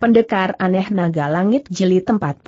Pendekar aneh naga langit jeli 43.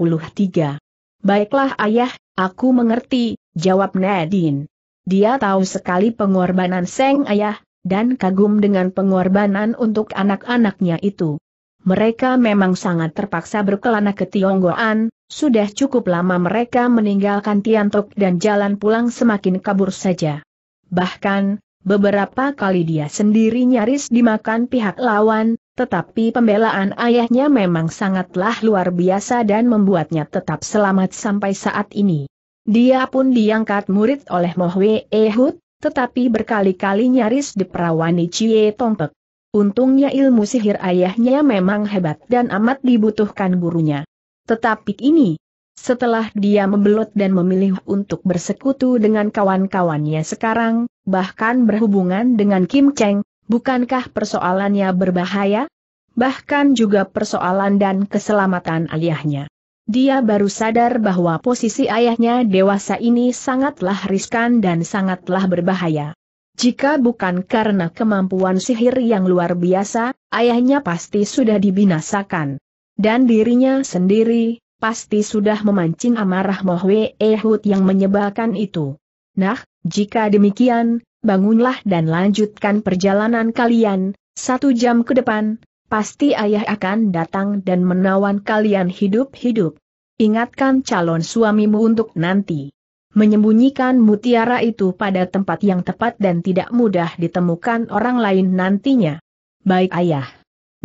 Baiklah ayah, aku mengerti, jawab Nadine. Dia tahu sekali pengorbanan Seng ayah, dan kagum dengan pengorbanan untuk anak-anaknya itu. Mereka memang sangat terpaksa berkelana ke Tionggoan, sudah cukup lama mereka meninggalkan Tiantok dan jalan pulang semakin kabur saja. Bahkan, beberapa kali dia sendiri nyaris dimakan pihak lawan, tetapi pembelaan ayahnya memang sangatlah luar biasa dan membuatnya tetap selamat sampai saat ini. Dia pun diangkat murid oleh Mohwe Ehud, tetapi berkali-kali nyaris diperawani Cie Tongpek. Untungnya ilmu sihir ayahnya memang hebat dan amat dibutuhkan gurunya. Tetapi ini, setelah dia membelot dan memilih untuk bersekutu dengan kawan-kawannya sekarang, bahkan berhubungan dengan Kim Cheng, Bukankah persoalannya berbahaya? Bahkan juga persoalan dan keselamatan ayahnya. Dia baru sadar bahwa posisi ayahnya dewasa ini sangatlah riskan dan sangatlah berbahaya. Jika bukan karena kemampuan sihir yang luar biasa, ayahnya pasti sudah dibinasakan. Dan dirinya sendiri, pasti sudah memancing amarah Mohwe Ehud yang menyebalkan itu. Nah, jika demikian, bangunlah dan lanjutkan perjalanan kalian, satu jam ke depan, pasti ayah akan datang dan menawan kalian hidup-hidup. Ingatkan calon suamimu untuk nanti menyembunyikan mutiara itu pada tempat yang tepat dan tidak mudah ditemukan orang lain nantinya. Baik ayah.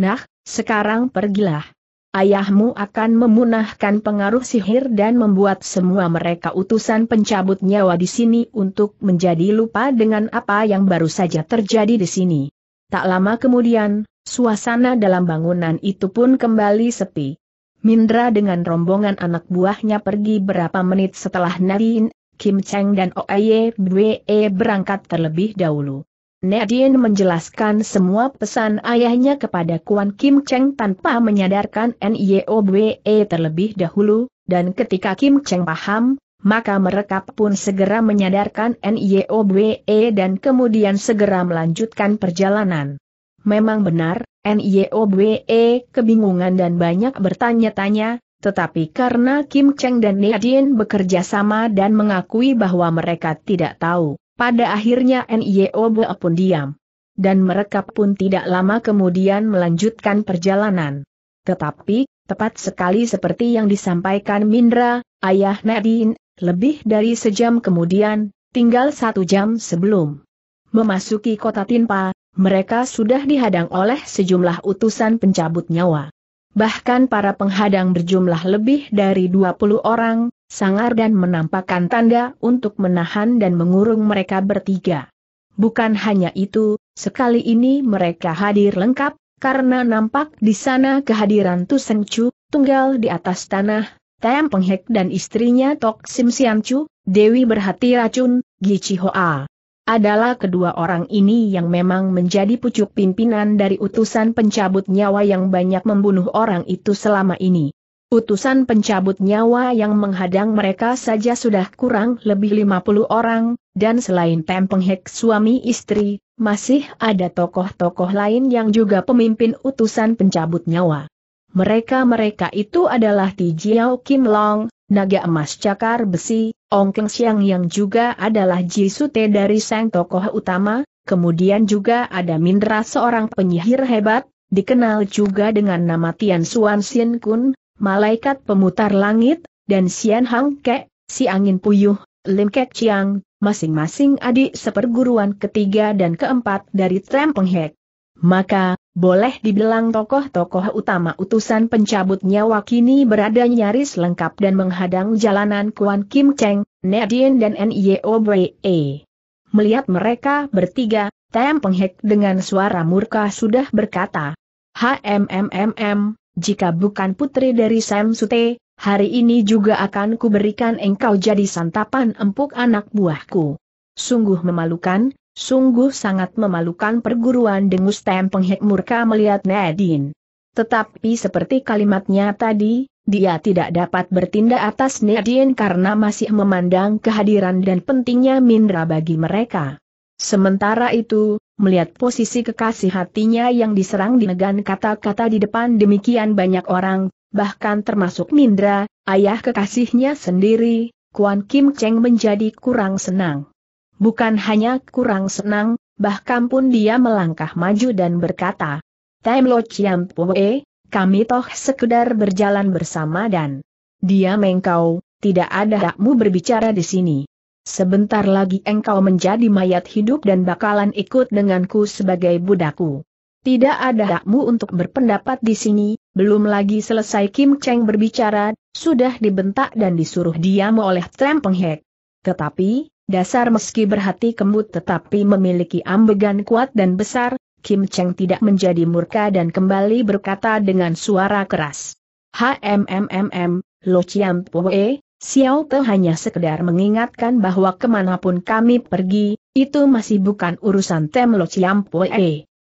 Nah, sekarang pergilah ayahmu akan memunahkan pengaruh sihir dan membuat semua mereka utusan pencabut nyawa di sini untuk menjadi lupa dengan apa yang baru saja terjadi di sini. Tak lama kemudian, suasana dalam bangunan itu pun kembali sepi. Mindra dengan rombongan anak buahnya pergi berapa menit setelah Nadine, Kim Cheng dan Oye Bwe berangkat terlebih dahulu. Nadine menjelaskan semua pesan ayahnya kepada Kuan Kim Cheng tanpa menyadarkan NIOBE terlebih dahulu, dan ketika Kim Cheng paham, maka mereka pun segera menyadarkan NIOBE dan kemudian segera melanjutkan perjalanan. Memang benar, NIOBE kebingungan dan banyak bertanya-tanya, tetapi karena Kim Cheng dan Nadine bekerja sama dan mengakui bahwa mereka tidak tahu pada akhirnya Nioba pun diam. Dan mereka pun tidak lama kemudian melanjutkan perjalanan. Tetapi, tepat sekali seperti yang disampaikan Mindra, ayah Nadine, lebih dari sejam kemudian, tinggal satu jam sebelum memasuki kota Tinpa, mereka sudah dihadang oleh sejumlah utusan pencabut nyawa bahkan para penghadang berjumlah lebih dari 20 orang, sangar dan menampakkan tanda untuk menahan dan mengurung mereka bertiga. Bukan hanya itu, sekali ini mereka hadir lengkap, karena nampak di sana kehadiran Tu Chu, tunggal di atas tanah, Tem Penghek dan istrinya Tok Sim Sian Chu, Dewi Berhati Racun, Gichi Hoa adalah kedua orang ini yang memang menjadi pucuk pimpinan dari utusan pencabut nyawa yang banyak membunuh orang itu selama ini. Utusan pencabut nyawa yang menghadang mereka saja sudah kurang lebih 50 orang, dan selain Tempeng Hek suami istri, masih ada tokoh-tokoh lain yang juga pemimpin utusan pencabut nyawa. Mereka-mereka itu adalah Ti Jiao Kim Long, naga emas cakar besi, Ongkeng Siang yang juga adalah jisute dari sang tokoh utama, kemudian juga ada Mindra seorang penyihir hebat, dikenal juga dengan nama Tian Suan Sien Kun, malaikat pemutar langit, dan Sian Hang Ke, si angin puyuh, Lim Kek Chiang, masing-masing adik seperguruan ketiga dan keempat dari Trem Penghek. Maka, boleh dibilang tokoh-tokoh utama utusan pencabut nyawa kini berada nyaris lengkap dan menghadang jalanan Kuan Kim Cheng, Nedien dan Nio Bree. Melihat mereka bertiga, Tem Penghek dengan suara murka sudah berkata, HMMMM, jika bukan putri dari Sam Sute, hari ini juga akan kuberikan engkau jadi santapan empuk anak buahku. Sungguh memalukan, Sungguh sangat memalukan perguruan dengus tempeng Penghek murka melihat Nadine. Tetapi seperti kalimatnya tadi, dia tidak dapat bertindak atas Nadine karena masih memandang kehadiran dan pentingnya Mindra bagi mereka. Sementara itu, melihat posisi kekasih hatinya yang diserang di negan kata-kata di depan demikian banyak orang, bahkan termasuk Mindra, ayah kekasihnya sendiri, Kuan Kim Cheng menjadi kurang senang. Bukan hanya kurang senang, bahkan pun dia melangkah maju dan berkata, Time Lord Chiam Pue, kami toh sekedar berjalan bersama dan dia mengkau, tidak ada hakmu berbicara di sini. Sebentar lagi engkau menjadi mayat hidup dan bakalan ikut denganku sebagai budakku. Tidak ada hakmu untuk berpendapat di sini, belum lagi selesai Kim Cheng berbicara, sudah dibentak dan disuruh diam oleh Trem Penghek. Tetapi, Dasar meski berhati kembut tetapi memiliki ambegan kuat dan besar, Kim Cheng tidak menjadi murka dan kembali berkata dengan suara keras. HMMMM, Lo Chiam Pue, Xiao Te hanya sekedar mengingatkan bahwa kemanapun kami pergi, itu masih bukan urusan Tem Lo Chiam Pue.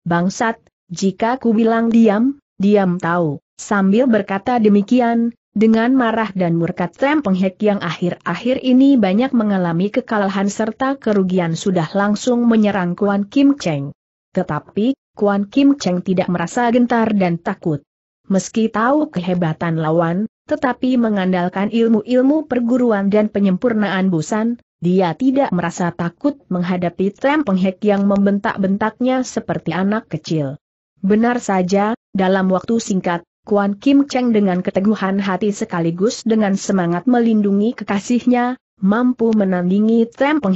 Bangsat, jika ku bilang diam, diam tahu. Sambil berkata demikian, dengan marah dan murka Tem Penghek yang akhir-akhir ini banyak mengalami kekalahan serta kerugian sudah langsung menyerang Kuan Kim Cheng. Tetapi, Kuan Kim Cheng tidak merasa gentar dan takut. Meski tahu kehebatan lawan, tetapi mengandalkan ilmu-ilmu perguruan dan penyempurnaan busan, dia tidak merasa takut menghadapi Tem Penghek yang membentak-bentaknya seperti anak kecil. Benar saja, dalam waktu singkat, Kuan Kim Cheng dengan keteguhan hati sekaligus dengan semangat melindungi kekasihnya, mampu menandingi Tem Peng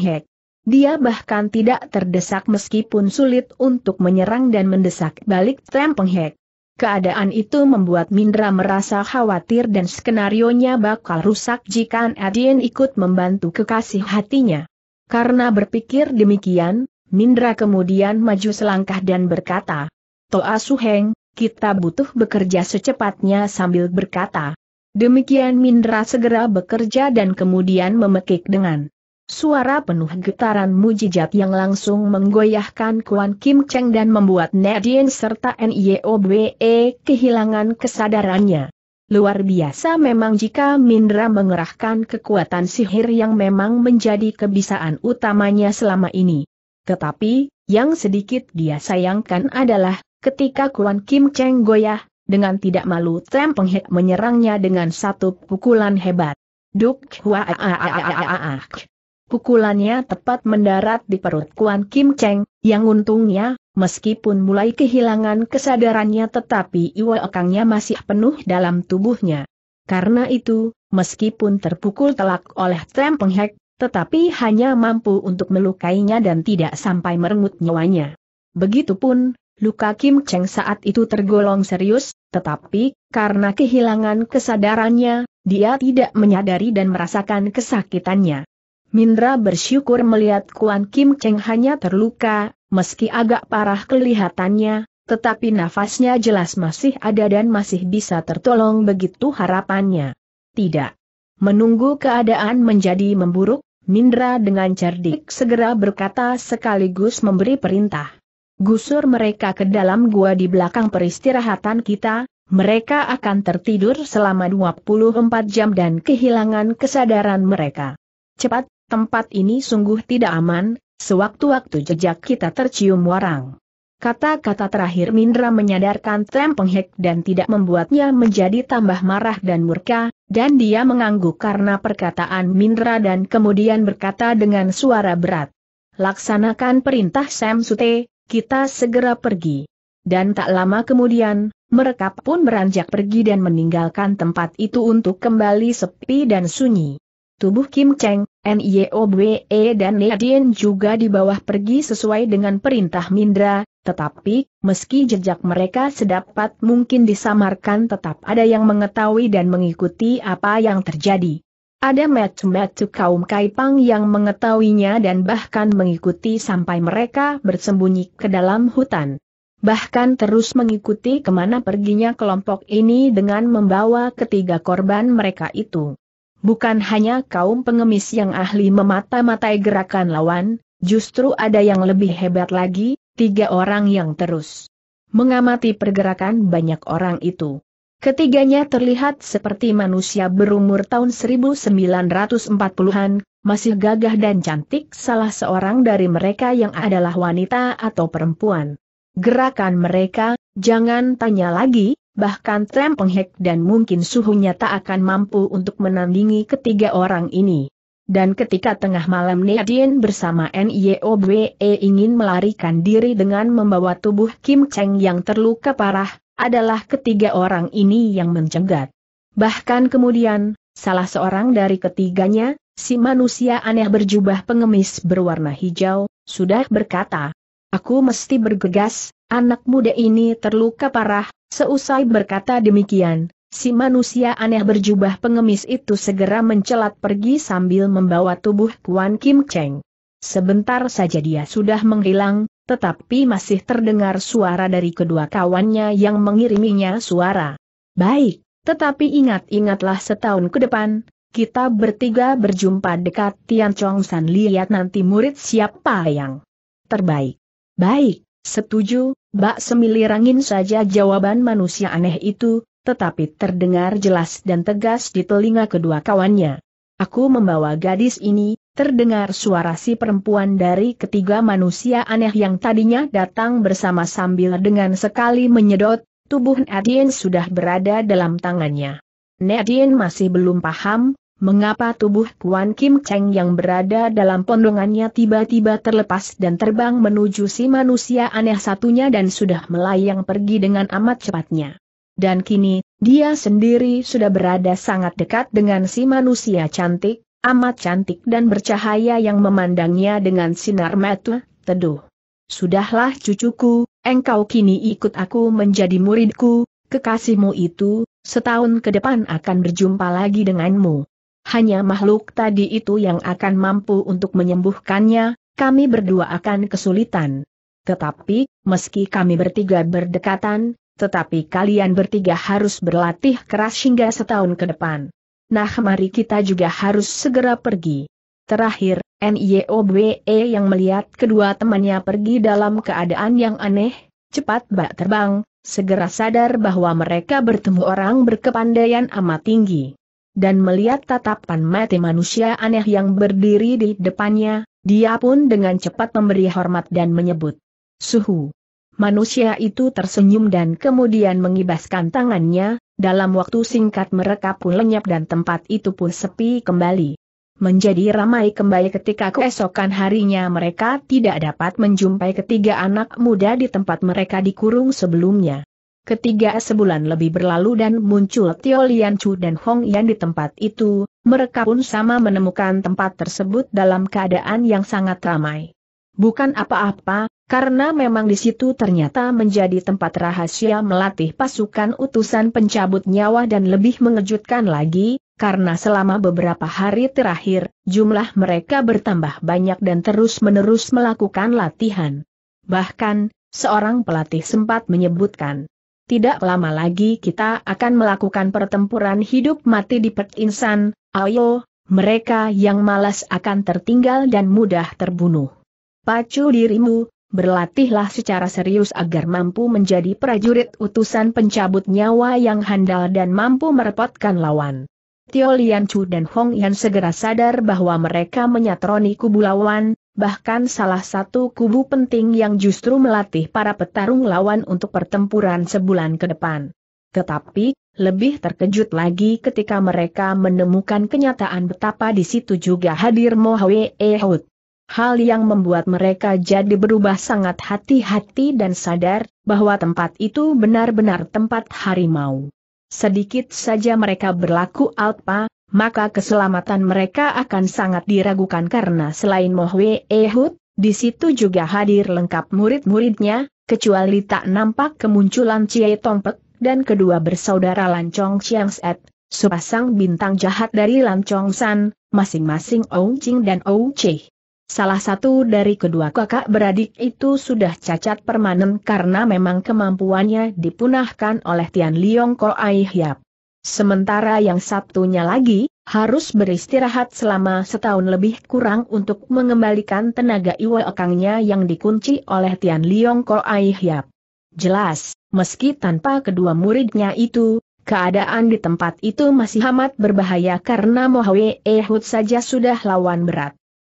Dia bahkan tidak terdesak meskipun sulit untuk menyerang dan mendesak balik Tem Peng Keadaan itu membuat Mindra merasa khawatir dan skenarionya bakal rusak jika Adien ikut membantu kekasih hatinya. Karena berpikir demikian, Mindra kemudian maju selangkah dan berkata, Toa Suheng, kita butuh bekerja secepatnya sambil berkata. Demikian Mindra segera bekerja dan kemudian memekik dengan suara penuh getaran mujijat yang langsung menggoyahkan Kuan Kim Cheng dan membuat Nadine serta NIOBE kehilangan kesadarannya. Luar biasa memang jika Mindra mengerahkan kekuatan sihir yang memang menjadi kebisaan utamanya selama ini. Tetapi, yang sedikit dia sayangkan adalah Ketika Kuan Kim Cheng goyah, dengan tidak malu Tem Peng menyerangnya dengan satu pukulan hebat. Duk hua a a a a a a Pukulannya tepat mendarat di perut Kuan Kim Cheng, yang untungnya, meskipun mulai kehilangan kesadarannya tetapi iwa ekangnya masih penuh dalam tubuhnya. Karena itu, meskipun terpukul telak oleh Tem Peng tetapi hanya mampu untuk melukainya dan tidak sampai merenggut nyawanya. Begitupun, Luka Kim Cheng saat itu tergolong serius, tetapi, karena kehilangan kesadarannya, dia tidak menyadari dan merasakan kesakitannya. Mindra bersyukur melihat Kuan Kim Cheng hanya terluka, meski agak parah kelihatannya, tetapi nafasnya jelas masih ada dan masih bisa tertolong begitu harapannya. Tidak. Menunggu keadaan menjadi memburuk, Mindra dengan cerdik segera berkata sekaligus memberi perintah. Gusur mereka ke dalam gua di belakang peristirahatan kita, mereka akan tertidur selama 24 jam dan kehilangan kesadaran mereka. Cepat, tempat ini sungguh tidak aman, sewaktu-waktu jejak kita tercium warang. Kata-kata terakhir Mindra menyadarkan Trem Penghek dan tidak membuatnya menjadi tambah marah dan murka, dan dia mengangguk karena perkataan Mindra dan kemudian berkata dengan suara berat. Laksanakan perintah Sam Sute, kita segera pergi. Dan tak lama kemudian, mereka pun beranjak pergi dan meninggalkan tempat itu untuk kembali sepi dan sunyi. Tubuh Kim Cheng, Nyeobwe dan Nadine juga dibawa pergi sesuai dengan perintah Mindra, tetapi, meski jejak mereka sedapat mungkin disamarkan tetap ada yang mengetahui dan mengikuti apa yang terjadi. Ada metu-metu kaum Kaipang yang mengetahuinya dan bahkan mengikuti sampai mereka bersembunyi ke dalam hutan. Bahkan terus mengikuti kemana perginya kelompok ini dengan membawa ketiga korban mereka itu. Bukan hanya kaum pengemis yang ahli memata-matai gerakan lawan, justru ada yang lebih hebat lagi, tiga orang yang terus mengamati pergerakan banyak orang itu. Ketiganya terlihat seperti manusia berumur tahun 1940-an, masih gagah dan cantik salah seorang dari mereka yang adalah wanita atau perempuan. Gerakan mereka, jangan tanya lagi, bahkan Trem Penghek dan mungkin suhunya tak akan mampu untuk menandingi ketiga orang ini. Dan ketika tengah malam Nadine bersama NIOBE ingin melarikan diri dengan membawa tubuh Kim Cheng yang terluka parah, adalah ketiga orang ini yang mencegat. Bahkan kemudian, salah seorang dari ketiganya, si manusia aneh berjubah pengemis berwarna hijau, sudah berkata, Aku mesti bergegas, anak muda ini terluka parah, seusai berkata demikian, si manusia aneh berjubah pengemis itu segera mencelat pergi sambil membawa tubuh Kuan Kim Cheng. Sebentar saja dia sudah menghilang, tetapi masih terdengar suara dari kedua kawannya yang mengiriminya suara. Baik, tetapi ingat-ingatlah setahun ke depan, kita bertiga berjumpa dekat Tian Chong San lihat nanti murid siapa yang terbaik. Baik, setuju, bak semilir angin saja jawaban manusia aneh itu, tetapi terdengar jelas dan tegas di telinga kedua kawannya. Aku membawa gadis ini, Terdengar suara si perempuan dari ketiga manusia aneh yang tadinya datang bersama sambil dengan sekali menyedot, tubuh Nadine sudah berada dalam tangannya. Nadien masih belum paham, mengapa tubuh Kuan Kim Cheng yang berada dalam pondongannya tiba-tiba terlepas dan terbang menuju si manusia aneh satunya dan sudah melayang pergi dengan amat cepatnya. Dan kini, dia sendiri sudah berada sangat dekat dengan si manusia cantik, amat cantik dan bercahaya yang memandangnya dengan sinar mata, teduh. Sudahlah cucuku, engkau kini ikut aku menjadi muridku, kekasihmu itu, setahun ke depan akan berjumpa lagi denganmu. Hanya makhluk tadi itu yang akan mampu untuk menyembuhkannya, kami berdua akan kesulitan. Tetapi, meski kami bertiga berdekatan, tetapi kalian bertiga harus berlatih keras hingga setahun ke depan. Nah mari kita juga harus segera pergi. Terakhir, NIOBE yang melihat kedua temannya pergi dalam keadaan yang aneh, cepat bak terbang, segera sadar bahwa mereka bertemu orang berkepandaian amat tinggi. Dan melihat tatapan mati manusia aneh yang berdiri di depannya, dia pun dengan cepat memberi hormat dan menyebut. Suhu. Manusia itu tersenyum dan kemudian mengibaskan tangannya, dalam waktu singkat mereka pun lenyap dan tempat itu pun sepi kembali. Menjadi ramai kembali ketika keesokan harinya mereka tidak dapat menjumpai ketiga anak muda di tempat mereka dikurung sebelumnya. Ketiga sebulan lebih berlalu dan muncul Tio Lian Chu dan Hong Yan di tempat itu, mereka pun sama menemukan tempat tersebut dalam keadaan yang sangat ramai. Bukan apa-apa, karena memang di situ ternyata menjadi tempat rahasia melatih pasukan utusan pencabut nyawa dan lebih mengejutkan lagi, karena selama beberapa hari terakhir, jumlah mereka bertambah banyak dan terus-menerus melakukan latihan. Bahkan, seorang pelatih sempat menyebutkan, tidak lama lagi kita akan melakukan pertempuran hidup mati di Pet Insan, ayo, mereka yang malas akan tertinggal dan mudah terbunuh. Pacu dirimu, berlatihlah secara serius agar mampu menjadi prajurit utusan pencabut nyawa yang handal dan mampu merepotkan lawan. Tio Lian Chu dan Hong Yan segera sadar bahwa mereka menyatroni kubu lawan, bahkan salah satu kubu penting yang justru melatih para petarung lawan untuk pertempuran sebulan ke depan. Tetapi, lebih terkejut lagi ketika mereka menemukan kenyataan betapa di situ juga hadir Mo Hwe Ehud hal yang membuat mereka jadi berubah sangat hati-hati dan sadar bahwa tempat itu benar-benar tempat harimau. Sedikit saja mereka berlaku alpa, maka keselamatan mereka akan sangat diragukan karena selain Mohwe Ehud, di situ juga hadir lengkap murid-muridnya, kecuali tak nampak kemunculan Cie Tongpek, dan kedua bersaudara Lancong Set, sepasang bintang jahat dari Lancong San, masing-masing Ong Jing dan Ong Salah satu dari kedua kakak beradik itu sudah cacat permanen karena memang kemampuannya dipunahkan oleh Tian Liong Ai Hiap. Sementara yang satunya lagi, harus beristirahat selama setahun lebih kurang untuk mengembalikan tenaga iwa ekangnya yang dikunci oleh Tian Liong Ai Hiap. Jelas, meski tanpa kedua muridnya itu, keadaan di tempat itu masih amat berbahaya karena Mohwe Ehud saja sudah lawan berat.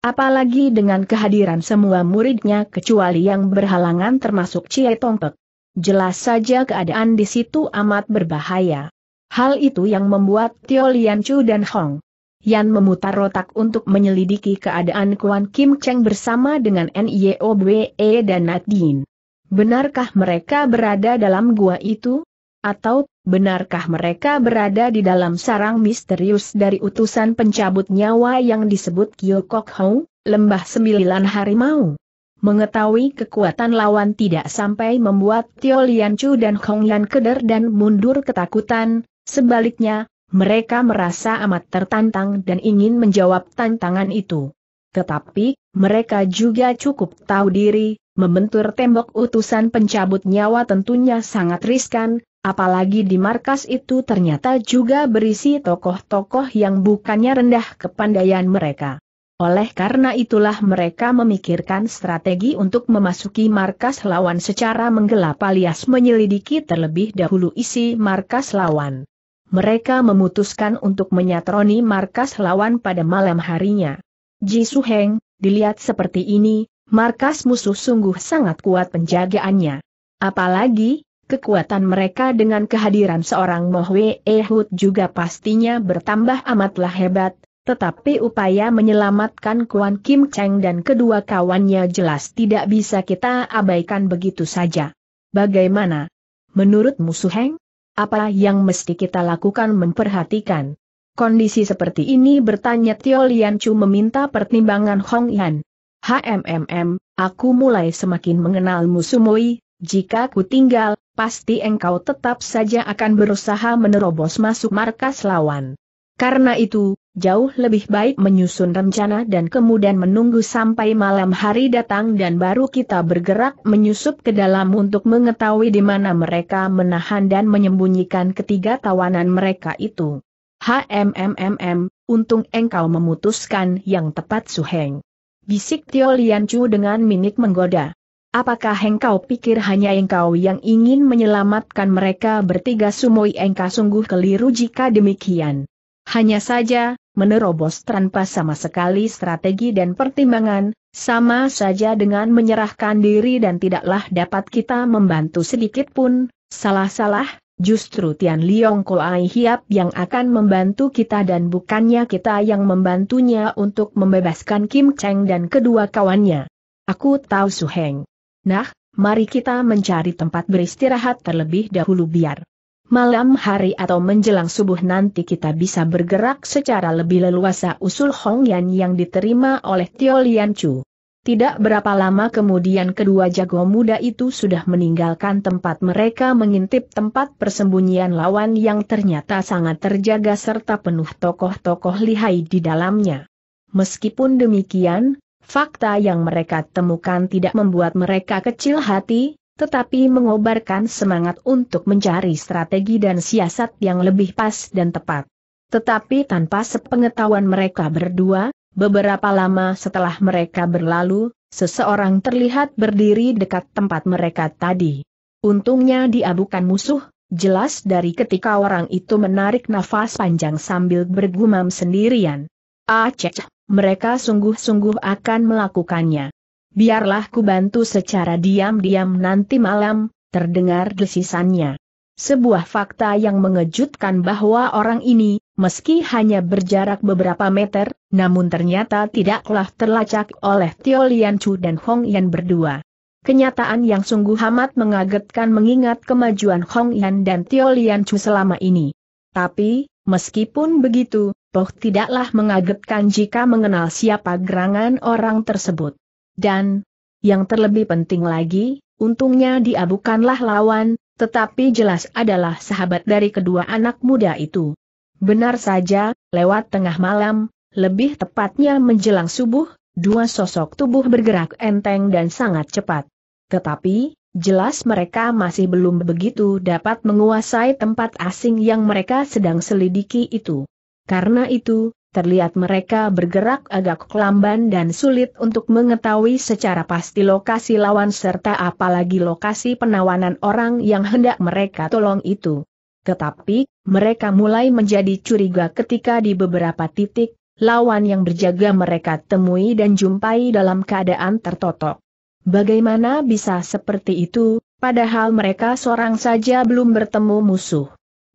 Apalagi dengan kehadiran semua muridnya kecuali yang berhalangan termasuk Cie Tongpek. Jelas saja keadaan di situ amat berbahaya. Hal itu yang membuat Tio Lian Chu dan Hong Yan memutar otak untuk menyelidiki keadaan Kuan Kim Cheng bersama dengan Nio Bwe dan Nadine. Benarkah mereka berada dalam gua itu? Atau benarkah mereka berada di dalam sarang misterius dari utusan pencabut nyawa yang disebut Kyokok Hou, lembah sembilan harimau? Mengetahui kekuatan lawan tidak sampai membuat Tio Lian Chu dan Hong Yan keder dan mundur ketakutan, sebaliknya, mereka merasa amat tertantang dan ingin menjawab tantangan itu. Tetapi, mereka juga cukup tahu diri, membentur tembok utusan pencabut nyawa tentunya sangat riskan, apalagi di markas itu ternyata juga berisi tokoh-tokoh yang bukannya rendah kepandaian mereka. Oleh karena itulah mereka memikirkan strategi untuk memasuki markas lawan secara menggelap alias menyelidiki terlebih dahulu isi markas lawan. Mereka memutuskan untuk menyatroni markas lawan pada malam harinya. Ji Su Heng, dilihat seperti ini, markas musuh sungguh sangat kuat penjagaannya. Apalagi, Kekuatan mereka dengan kehadiran seorang Mohwe Ehud juga pastinya bertambah amatlah hebat, tetapi upaya menyelamatkan Kuan Kim Cheng dan kedua kawannya jelas tidak bisa kita abaikan begitu saja. Bagaimana? Menurut Heng? Apa yang mesti kita lakukan memperhatikan? Kondisi seperti ini bertanya Tio Lian Chu meminta pertimbangan Hong Yan. HMMM, aku mulai semakin mengenal Moi. jika ku tinggal, pasti engkau tetap saja akan berusaha menerobos masuk markas lawan. Karena itu, jauh lebih baik menyusun rencana dan kemudian menunggu sampai malam hari datang dan baru kita bergerak menyusup ke dalam untuk mengetahui di mana mereka menahan dan menyembunyikan ketiga tawanan mereka itu. HMMMM, untung engkau memutuskan yang tepat Suheng. Bisik Tio Lian Chu dengan minik menggoda. Apakah engkau pikir hanya engkau yang ingin menyelamatkan mereka bertiga sumoi engkau sungguh keliru jika demikian. Hanya saja, menerobos tanpa sama sekali strategi dan pertimbangan, sama saja dengan menyerahkan diri dan tidaklah dapat kita membantu sedikit pun, salah-salah, justru Tian Liong Ai Hiap yang akan membantu kita dan bukannya kita yang membantunya untuk membebaskan Kim Cheng dan kedua kawannya. Aku tahu Su Heng. Nah, mari kita mencari tempat beristirahat terlebih dahulu biar malam hari atau menjelang subuh nanti kita bisa bergerak secara lebih leluasa usul Hong Yan yang diterima oleh Tio Lian Chu. Tidak berapa lama kemudian kedua jago muda itu sudah meninggalkan tempat mereka mengintip tempat persembunyian lawan yang ternyata sangat terjaga serta penuh tokoh-tokoh lihai di dalamnya. Meskipun demikian, Fakta yang mereka temukan tidak membuat mereka kecil hati, tetapi mengobarkan semangat untuk mencari strategi dan siasat yang lebih pas dan tepat. Tetapi tanpa sepengetahuan mereka berdua, beberapa lama setelah mereka berlalu, seseorang terlihat berdiri dekat tempat mereka tadi. Untungnya dia bukan musuh, Jelas dari ketika orang itu menarik nafas panjang sambil bergumam sendirian. Aceh. Ah, mereka sungguh-sungguh akan melakukannya. Biarlah ku bantu secara diam-diam nanti malam, terdengar desisannya. Sebuah fakta yang mengejutkan bahwa orang ini, meski hanya berjarak beberapa meter, namun ternyata tidaklah terlacak oleh Tio Lian Chu dan Hong Yan berdua. Kenyataan yang sungguh amat mengagetkan mengingat kemajuan Hong Yan dan Tio Lian Chu selama ini. Tapi, meskipun begitu, Toh tidaklah mengagetkan jika mengenal siapa gerangan orang tersebut. Dan, yang terlebih penting lagi, untungnya dia bukanlah lawan, tetapi jelas adalah sahabat dari kedua anak muda itu. Benar saja, lewat tengah malam, lebih tepatnya menjelang subuh, dua sosok tubuh bergerak enteng dan sangat cepat. Tetapi, jelas mereka masih belum begitu dapat menguasai tempat asing yang mereka sedang selidiki itu. Karena itu, terlihat mereka bergerak agak lamban dan sulit untuk mengetahui secara pasti lokasi lawan serta apalagi lokasi penawanan orang yang hendak mereka tolong itu. Tetapi, mereka mulai menjadi curiga ketika di beberapa titik, lawan yang berjaga mereka temui dan jumpai dalam keadaan tertotok. Bagaimana bisa seperti itu, padahal mereka seorang saja belum bertemu musuh.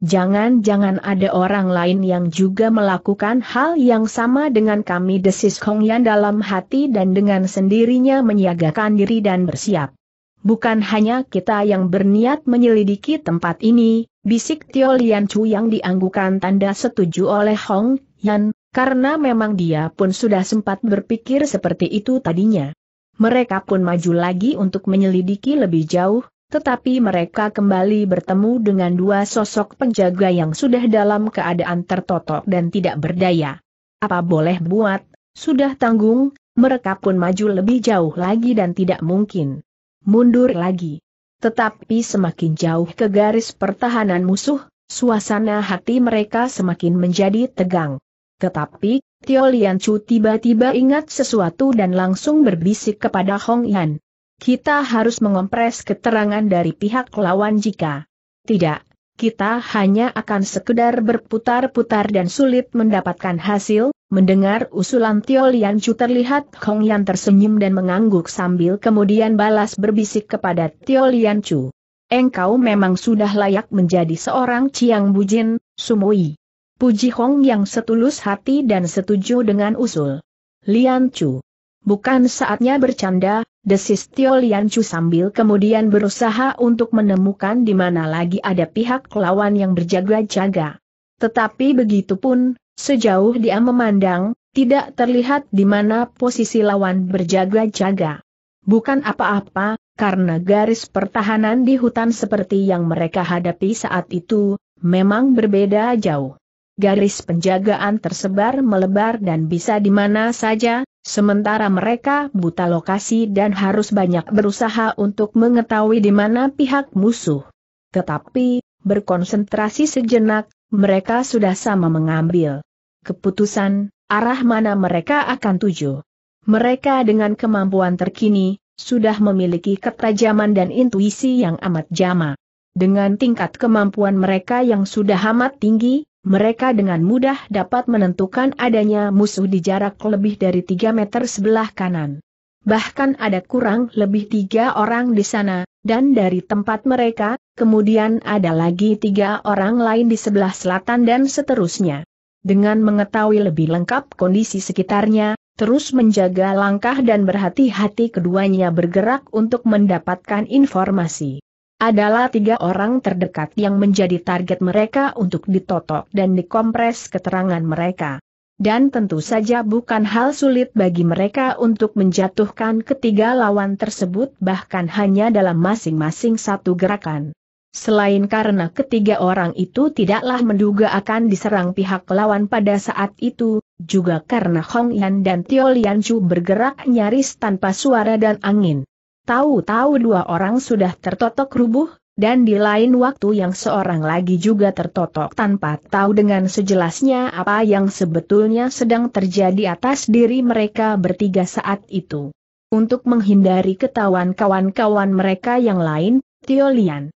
Jangan-jangan ada orang lain yang juga melakukan hal yang sama dengan kami desis Hong Yan dalam hati dan dengan sendirinya menyiagakan diri dan bersiap. Bukan hanya kita yang berniat menyelidiki tempat ini, bisik Tio Lian Chu yang dianggukan tanda setuju oleh Hong Yan, karena memang dia pun sudah sempat berpikir seperti itu tadinya. Mereka pun maju lagi untuk menyelidiki lebih jauh, tetapi mereka kembali bertemu dengan dua sosok penjaga yang sudah dalam keadaan tertotok dan tidak berdaya. Apa boleh buat, sudah tanggung, mereka pun maju lebih jauh lagi dan tidak mungkin mundur lagi. Tetapi semakin jauh ke garis pertahanan musuh, suasana hati mereka semakin menjadi tegang. Tetapi, Tio Lian Chu tiba-tiba ingat sesuatu dan langsung berbisik kepada Hong Yan kita harus mengompres keterangan dari pihak lawan jika tidak, kita hanya akan sekedar berputar-putar dan sulit mendapatkan hasil, mendengar usulan Tio Lian Chu terlihat Hong Yan tersenyum dan mengangguk sambil kemudian balas berbisik kepada Tio Lian Chu. Engkau memang sudah layak menjadi seorang Ciang Bujin, Sumui. Puji Hong yang setulus hati dan setuju dengan usul. Lian Chu. Bukan saatnya bercanda, desis Tio Lian Chu sambil kemudian berusaha untuk menemukan di mana lagi ada pihak lawan yang berjaga-jaga. Tetapi begitupun, sejauh dia memandang, tidak terlihat di mana posisi lawan berjaga-jaga. Bukan apa-apa, karena garis pertahanan di hutan seperti yang mereka hadapi saat itu, memang berbeda jauh. Garis penjagaan tersebar melebar dan bisa di mana saja, Sementara mereka buta lokasi dan harus banyak berusaha untuk mengetahui di mana pihak musuh. Tetapi, berkonsentrasi sejenak, mereka sudah sama mengambil keputusan, arah mana mereka akan tuju. Mereka dengan kemampuan terkini, sudah memiliki ketajaman dan intuisi yang amat jama. Dengan tingkat kemampuan mereka yang sudah amat tinggi, mereka dengan mudah dapat menentukan adanya musuh di jarak lebih dari 3 meter sebelah kanan. Bahkan ada kurang lebih tiga orang di sana, dan dari tempat mereka, kemudian ada lagi tiga orang lain di sebelah selatan dan seterusnya. Dengan mengetahui lebih lengkap kondisi sekitarnya, terus menjaga langkah dan berhati-hati keduanya bergerak untuk mendapatkan informasi adalah tiga orang terdekat yang menjadi target mereka untuk ditotok dan dikompres keterangan mereka. Dan tentu saja bukan hal sulit bagi mereka untuk menjatuhkan ketiga lawan tersebut bahkan hanya dalam masing-masing satu gerakan. Selain karena ketiga orang itu tidaklah menduga akan diserang pihak lawan pada saat itu, juga karena Hong Yan dan Tio Lian Chu bergerak nyaris tanpa suara dan angin. Tahu-tahu dua orang sudah tertotok rubuh, dan di lain waktu yang seorang lagi juga tertotok tanpa tahu dengan sejelasnya apa yang sebetulnya sedang terjadi atas diri mereka bertiga saat itu. Untuk menghindari ketahuan kawan-kawan mereka yang lain, Tio Lian,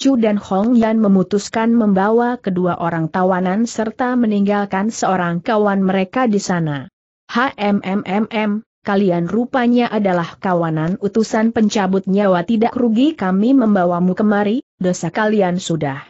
Chu dan Hong Yan memutuskan membawa kedua orang tawanan serta meninggalkan seorang kawan mereka di sana. HMMMM, kalian rupanya adalah kawanan utusan pencabut nyawa tidak rugi kami membawamu kemari, dosa kalian sudah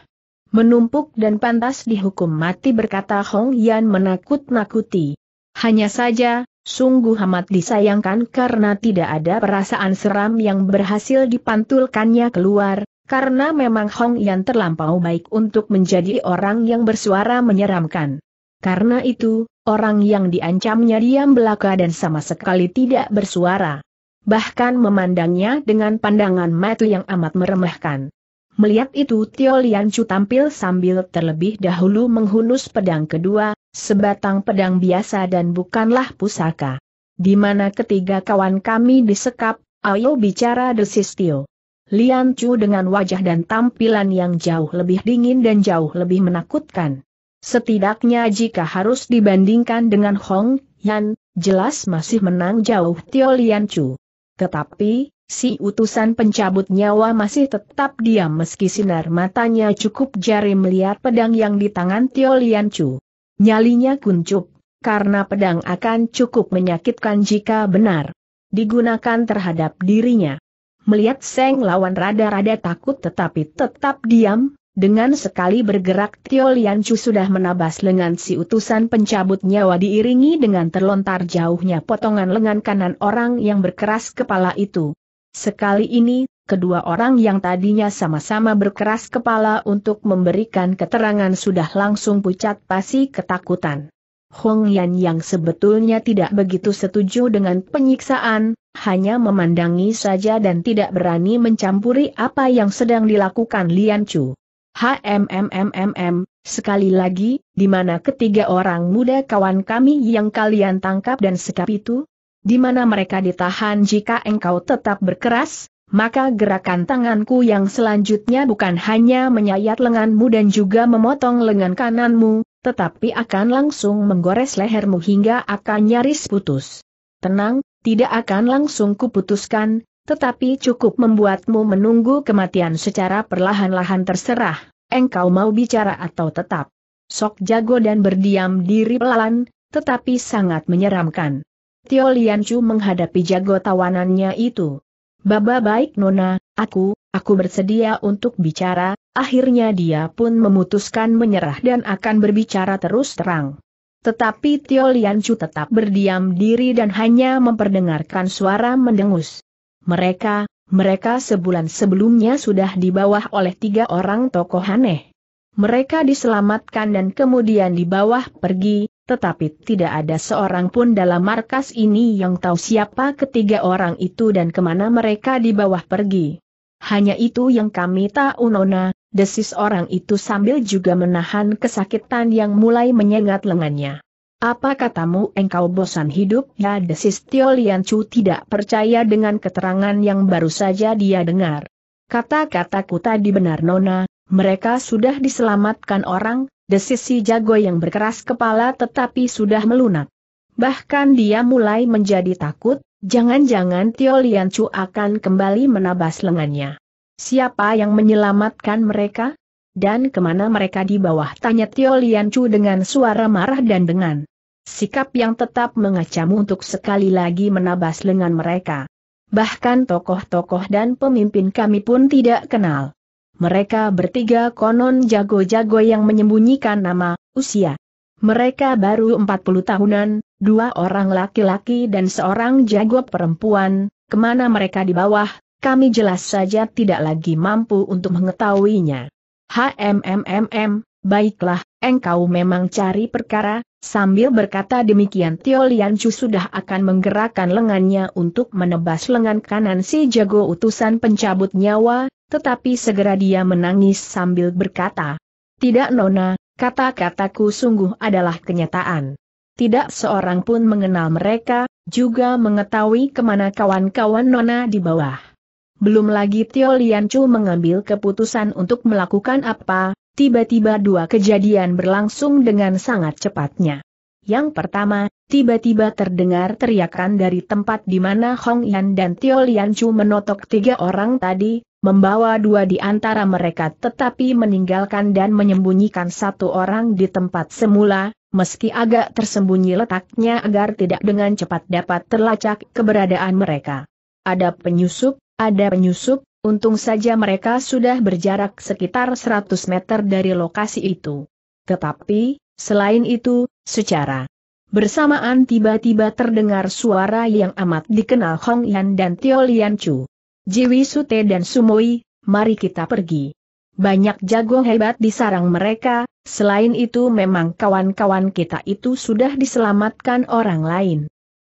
menumpuk dan pantas dihukum mati berkata Hong Yan menakut-nakuti. Hanya saja, sungguh amat disayangkan karena tidak ada perasaan seram yang berhasil dipantulkannya keluar, karena memang Hong Yan terlampau baik untuk menjadi orang yang bersuara menyeramkan. Karena itu, orang yang diancamnya diam belaka dan sama sekali tidak bersuara. Bahkan memandangnya dengan pandangan mata yang amat meremehkan. Melihat itu Tio Lian Chu tampil sambil terlebih dahulu menghunus pedang kedua, sebatang pedang biasa dan bukanlah pusaka. Di mana ketiga kawan kami disekap, ayo bicara desis Tio. Lian Chu dengan wajah dan tampilan yang jauh lebih dingin dan jauh lebih menakutkan. Setidaknya jika harus dibandingkan dengan Hong Yan, jelas masih menang jauh Tio Lian Chu. Tetapi, si utusan pencabut nyawa masih tetap diam meski sinar matanya cukup jari melihat pedang yang di tangan Tio Lian Chu. Nyalinya kuncup, karena pedang akan cukup menyakitkan jika benar digunakan terhadap dirinya. Melihat Seng lawan rada-rada takut tetapi tetap diam, dengan sekali bergerak Tio Liancu sudah menabas lengan si utusan pencabut nyawa diiringi dengan terlontar jauhnya potongan lengan kanan orang yang berkeras kepala itu. Sekali ini, kedua orang yang tadinya sama-sama berkeras kepala untuk memberikan keterangan sudah langsung pucat pasi ketakutan. Hong Yan yang sebetulnya tidak begitu setuju dengan penyiksaan, hanya memandangi saja dan tidak berani mencampuri apa yang sedang dilakukan Lian Chu. HMMMMM, sekali lagi, di mana ketiga orang muda kawan kami yang kalian tangkap dan sekap itu? Di mana mereka ditahan jika engkau tetap berkeras? Maka gerakan tanganku yang selanjutnya bukan hanya menyayat lenganmu dan juga memotong lengan kananmu, tetapi akan langsung menggores lehermu hingga akan nyaris putus. Tenang, tidak akan langsung kuputuskan, tetapi cukup membuatmu menunggu kematian secara perlahan-lahan terserah, engkau mau bicara atau tetap. Sok jago dan berdiam diri pelan, tetapi sangat menyeramkan. Tio Chu menghadapi jago tawanannya itu. Baba baik Nona, aku, aku bersedia untuk bicara, akhirnya dia pun memutuskan menyerah dan akan berbicara terus terang. Tetapi Tio Chu tetap berdiam diri dan hanya memperdengarkan suara mendengus. Mereka, mereka sebulan sebelumnya sudah dibawa oleh tiga orang tokoh aneh. Mereka diselamatkan dan kemudian dibawa pergi, tetapi tidak ada seorang pun dalam markas ini yang tahu siapa ketiga orang itu dan kemana mereka dibawa pergi. Hanya itu yang kami tahu Nona, desis orang itu sambil juga menahan kesakitan yang mulai menyengat lengannya. Apa katamu engkau bosan hidup? Ya desis Tio Lian Chu tidak percaya dengan keterangan yang baru saja dia dengar. Kata-kataku tadi benar Nona, mereka sudah diselamatkan orang, desis si jago yang berkeras kepala tetapi sudah melunak. Bahkan dia mulai menjadi takut, jangan-jangan Tio Lian Chu akan kembali menabas lengannya. Siapa yang menyelamatkan mereka? Dan kemana mereka di bawah tanya Tio Lian Chu dengan suara marah dan dengan Sikap yang tetap mengacamu untuk sekali lagi menabas lengan mereka. Bahkan tokoh-tokoh dan pemimpin kami pun tidak kenal. Mereka bertiga konon jago-jago yang menyembunyikan nama, usia. Mereka baru 40 tahunan, dua orang laki-laki dan seorang jago perempuan, kemana mereka di bawah, kami jelas saja tidak lagi mampu untuk mengetahuinya. HMMMM, Baiklah, engkau memang cari perkara, sambil berkata demikian Tio Chu sudah akan menggerakkan lengannya untuk menebas lengan kanan si jago utusan pencabut nyawa, tetapi segera dia menangis sambil berkata, Tidak Nona, kata-kataku sungguh adalah kenyataan. Tidak seorang pun mengenal mereka, juga mengetahui kemana kawan-kawan Nona di bawah. Belum lagi Tio Chu mengambil keputusan untuk melakukan apa, tiba-tiba dua kejadian berlangsung dengan sangat cepatnya. Yang pertama, tiba-tiba terdengar teriakan dari tempat di mana Hong Yan dan Tio Lian Chu menotok tiga orang tadi, membawa dua di antara mereka tetapi meninggalkan dan menyembunyikan satu orang di tempat semula, meski agak tersembunyi letaknya agar tidak dengan cepat dapat terlacak keberadaan mereka. Ada penyusup, ada penyusup, Untung saja mereka sudah berjarak sekitar 100 meter dari lokasi itu. Tetapi, selain itu, secara bersamaan tiba-tiba terdengar suara yang amat dikenal Hong Yan dan Tio Lian Chu. Jiwi Sute dan Sumoi, mari kita pergi. Banyak jago hebat di sarang mereka, selain itu memang kawan-kawan kita itu sudah diselamatkan orang lain.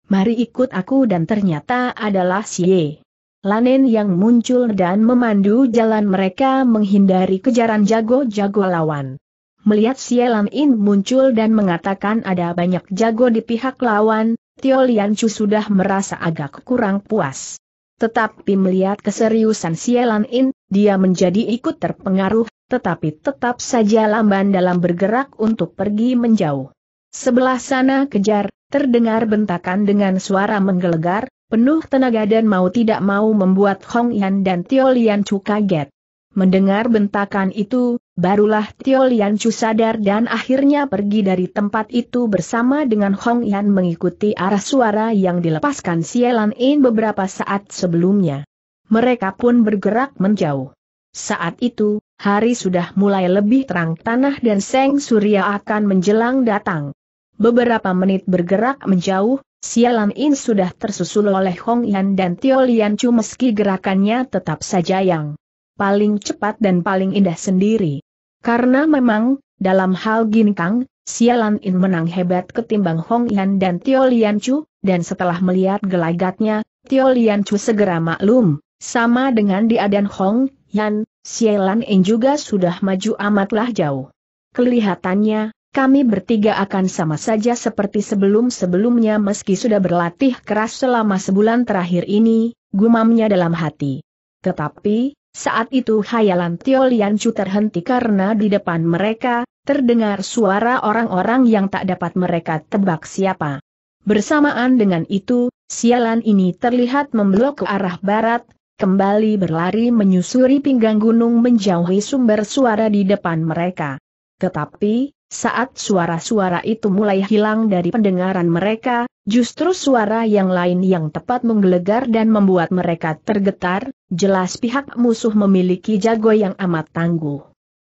Mari ikut aku dan ternyata adalah Xie. Lanen yang muncul dan memandu jalan mereka menghindari kejaran jago-jago lawan. Melihat Sielam In muncul dan mengatakan ada banyak jago di pihak lawan, Tio Lian Chu sudah merasa agak kurang puas. Tetapi melihat keseriusan Sielam In, dia menjadi ikut terpengaruh, tetapi tetap saja lamban dalam bergerak untuk pergi menjauh. Sebelah sana kejar, terdengar bentakan dengan suara menggelegar, penuh tenaga dan mau tidak mau membuat Hong Yan dan Tio Lian Chu kaget. Mendengar bentakan itu, barulah Tio Lian Chu sadar dan akhirnya pergi dari tempat itu bersama dengan Hong Yan mengikuti arah suara yang dilepaskan Sielan In beberapa saat sebelumnya. Mereka pun bergerak menjauh. Saat itu, hari sudah mulai lebih terang tanah dan Seng Surya akan menjelang datang. Beberapa menit bergerak menjauh, Sialam In sudah tersusul oleh Hong Yan dan Tio Lian Chu meski gerakannya tetap saja yang paling cepat dan paling indah sendiri. Karena memang, dalam hal ginkang, Sialan In menang hebat ketimbang Hong Yan dan Tio Lian Chu, dan setelah melihat gelagatnya, Tio Lian Chu segera maklum, sama dengan dia dan Hong Yan, Sialan In juga sudah maju amatlah jauh. Kelihatannya, kami bertiga akan sama saja seperti sebelum-sebelumnya meski sudah berlatih keras selama sebulan terakhir ini, gumamnya dalam hati. Tetapi, saat itu hayalan Tio Liancu terhenti karena di depan mereka, terdengar suara orang-orang yang tak dapat mereka tebak siapa. Bersamaan dengan itu, sialan ini terlihat membelok ke arah barat, kembali berlari menyusuri pinggang gunung menjauhi sumber suara di depan mereka. Tetapi, saat suara-suara itu mulai hilang dari pendengaran mereka, justru suara yang lain yang tepat menggelegar dan membuat mereka tergetar, jelas pihak musuh memiliki jago yang amat tangguh.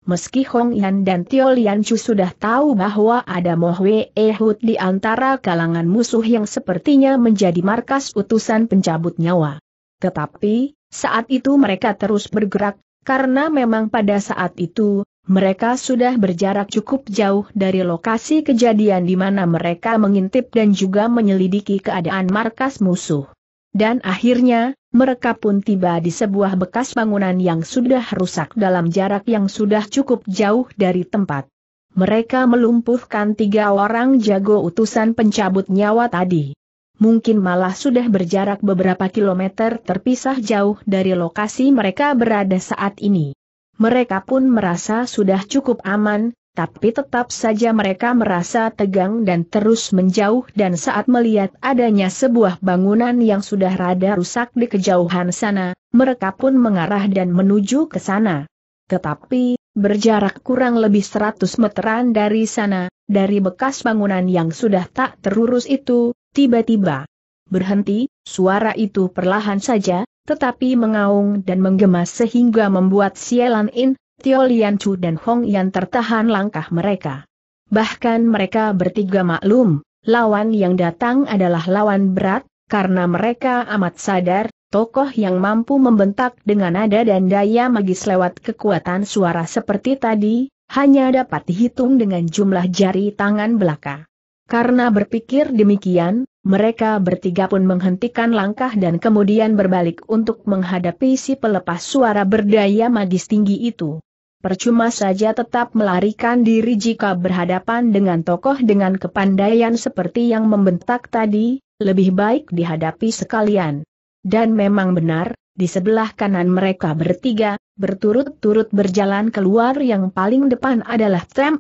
Meski Hong Yan dan Tio Lian Chu sudah tahu bahwa ada Mo Ehud e di antara kalangan musuh yang sepertinya menjadi markas utusan pencabut nyawa. Tetapi, saat itu mereka terus bergerak, karena memang pada saat itu, mereka sudah berjarak cukup jauh dari lokasi kejadian di mana mereka mengintip dan juga menyelidiki keadaan markas musuh. Dan akhirnya, mereka pun tiba di sebuah bekas bangunan yang sudah rusak dalam jarak yang sudah cukup jauh dari tempat. Mereka melumpuhkan tiga orang jago utusan pencabut nyawa tadi. Mungkin malah sudah berjarak beberapa kilometer terpisah jauh dari lokasi mereka berada saat ini. Mereka pun merasa sudah cukup aman, tapi tetap saja mereka merasa tegang dan terus menjauh dan saat melihat adanya sebuah bangunan yang sudah rada rusak di kejauhan sana, mereka pun mengarah dan menuju ke sana. Tetapi, berjarak kurang lebih 100 meteran dari sana, dari bekas bangunan yang sudah tak terurus itu, tiba-tiba berhenti, suara itu perlahan saja, tetapi mengaung dan menggema sehingga membuat Sielan In, Tio Lian Chu dan Hong Yan tertahan langkah mereka. Bahkan mereka bertiga maklum, lawan yang datang adalah lawan berat, karena mereka amat sadar, tokoh yang mampu membentak dengan nada dan daya magis lewat kekuatan suara seperti tadi, hanya dapat dihitung dengan jumlah jari tangan belaka. Karena berpikir demikian, mereka bertiga pun menghentikan langkah dan kemudian berbalik untuk menghadapi si pelepas suara berdaya magis tinggi itu. Percuma saja tetap melarikan diri jika berhadapan dengan tokoh dengan kepandaian seperti yang membentak tadi, lebih baik dihadapi sekalian. Dan memang benar, di sebelah kanan mereka bertiga, berturut-turut berjalan keluar yang paling depan adalah Trem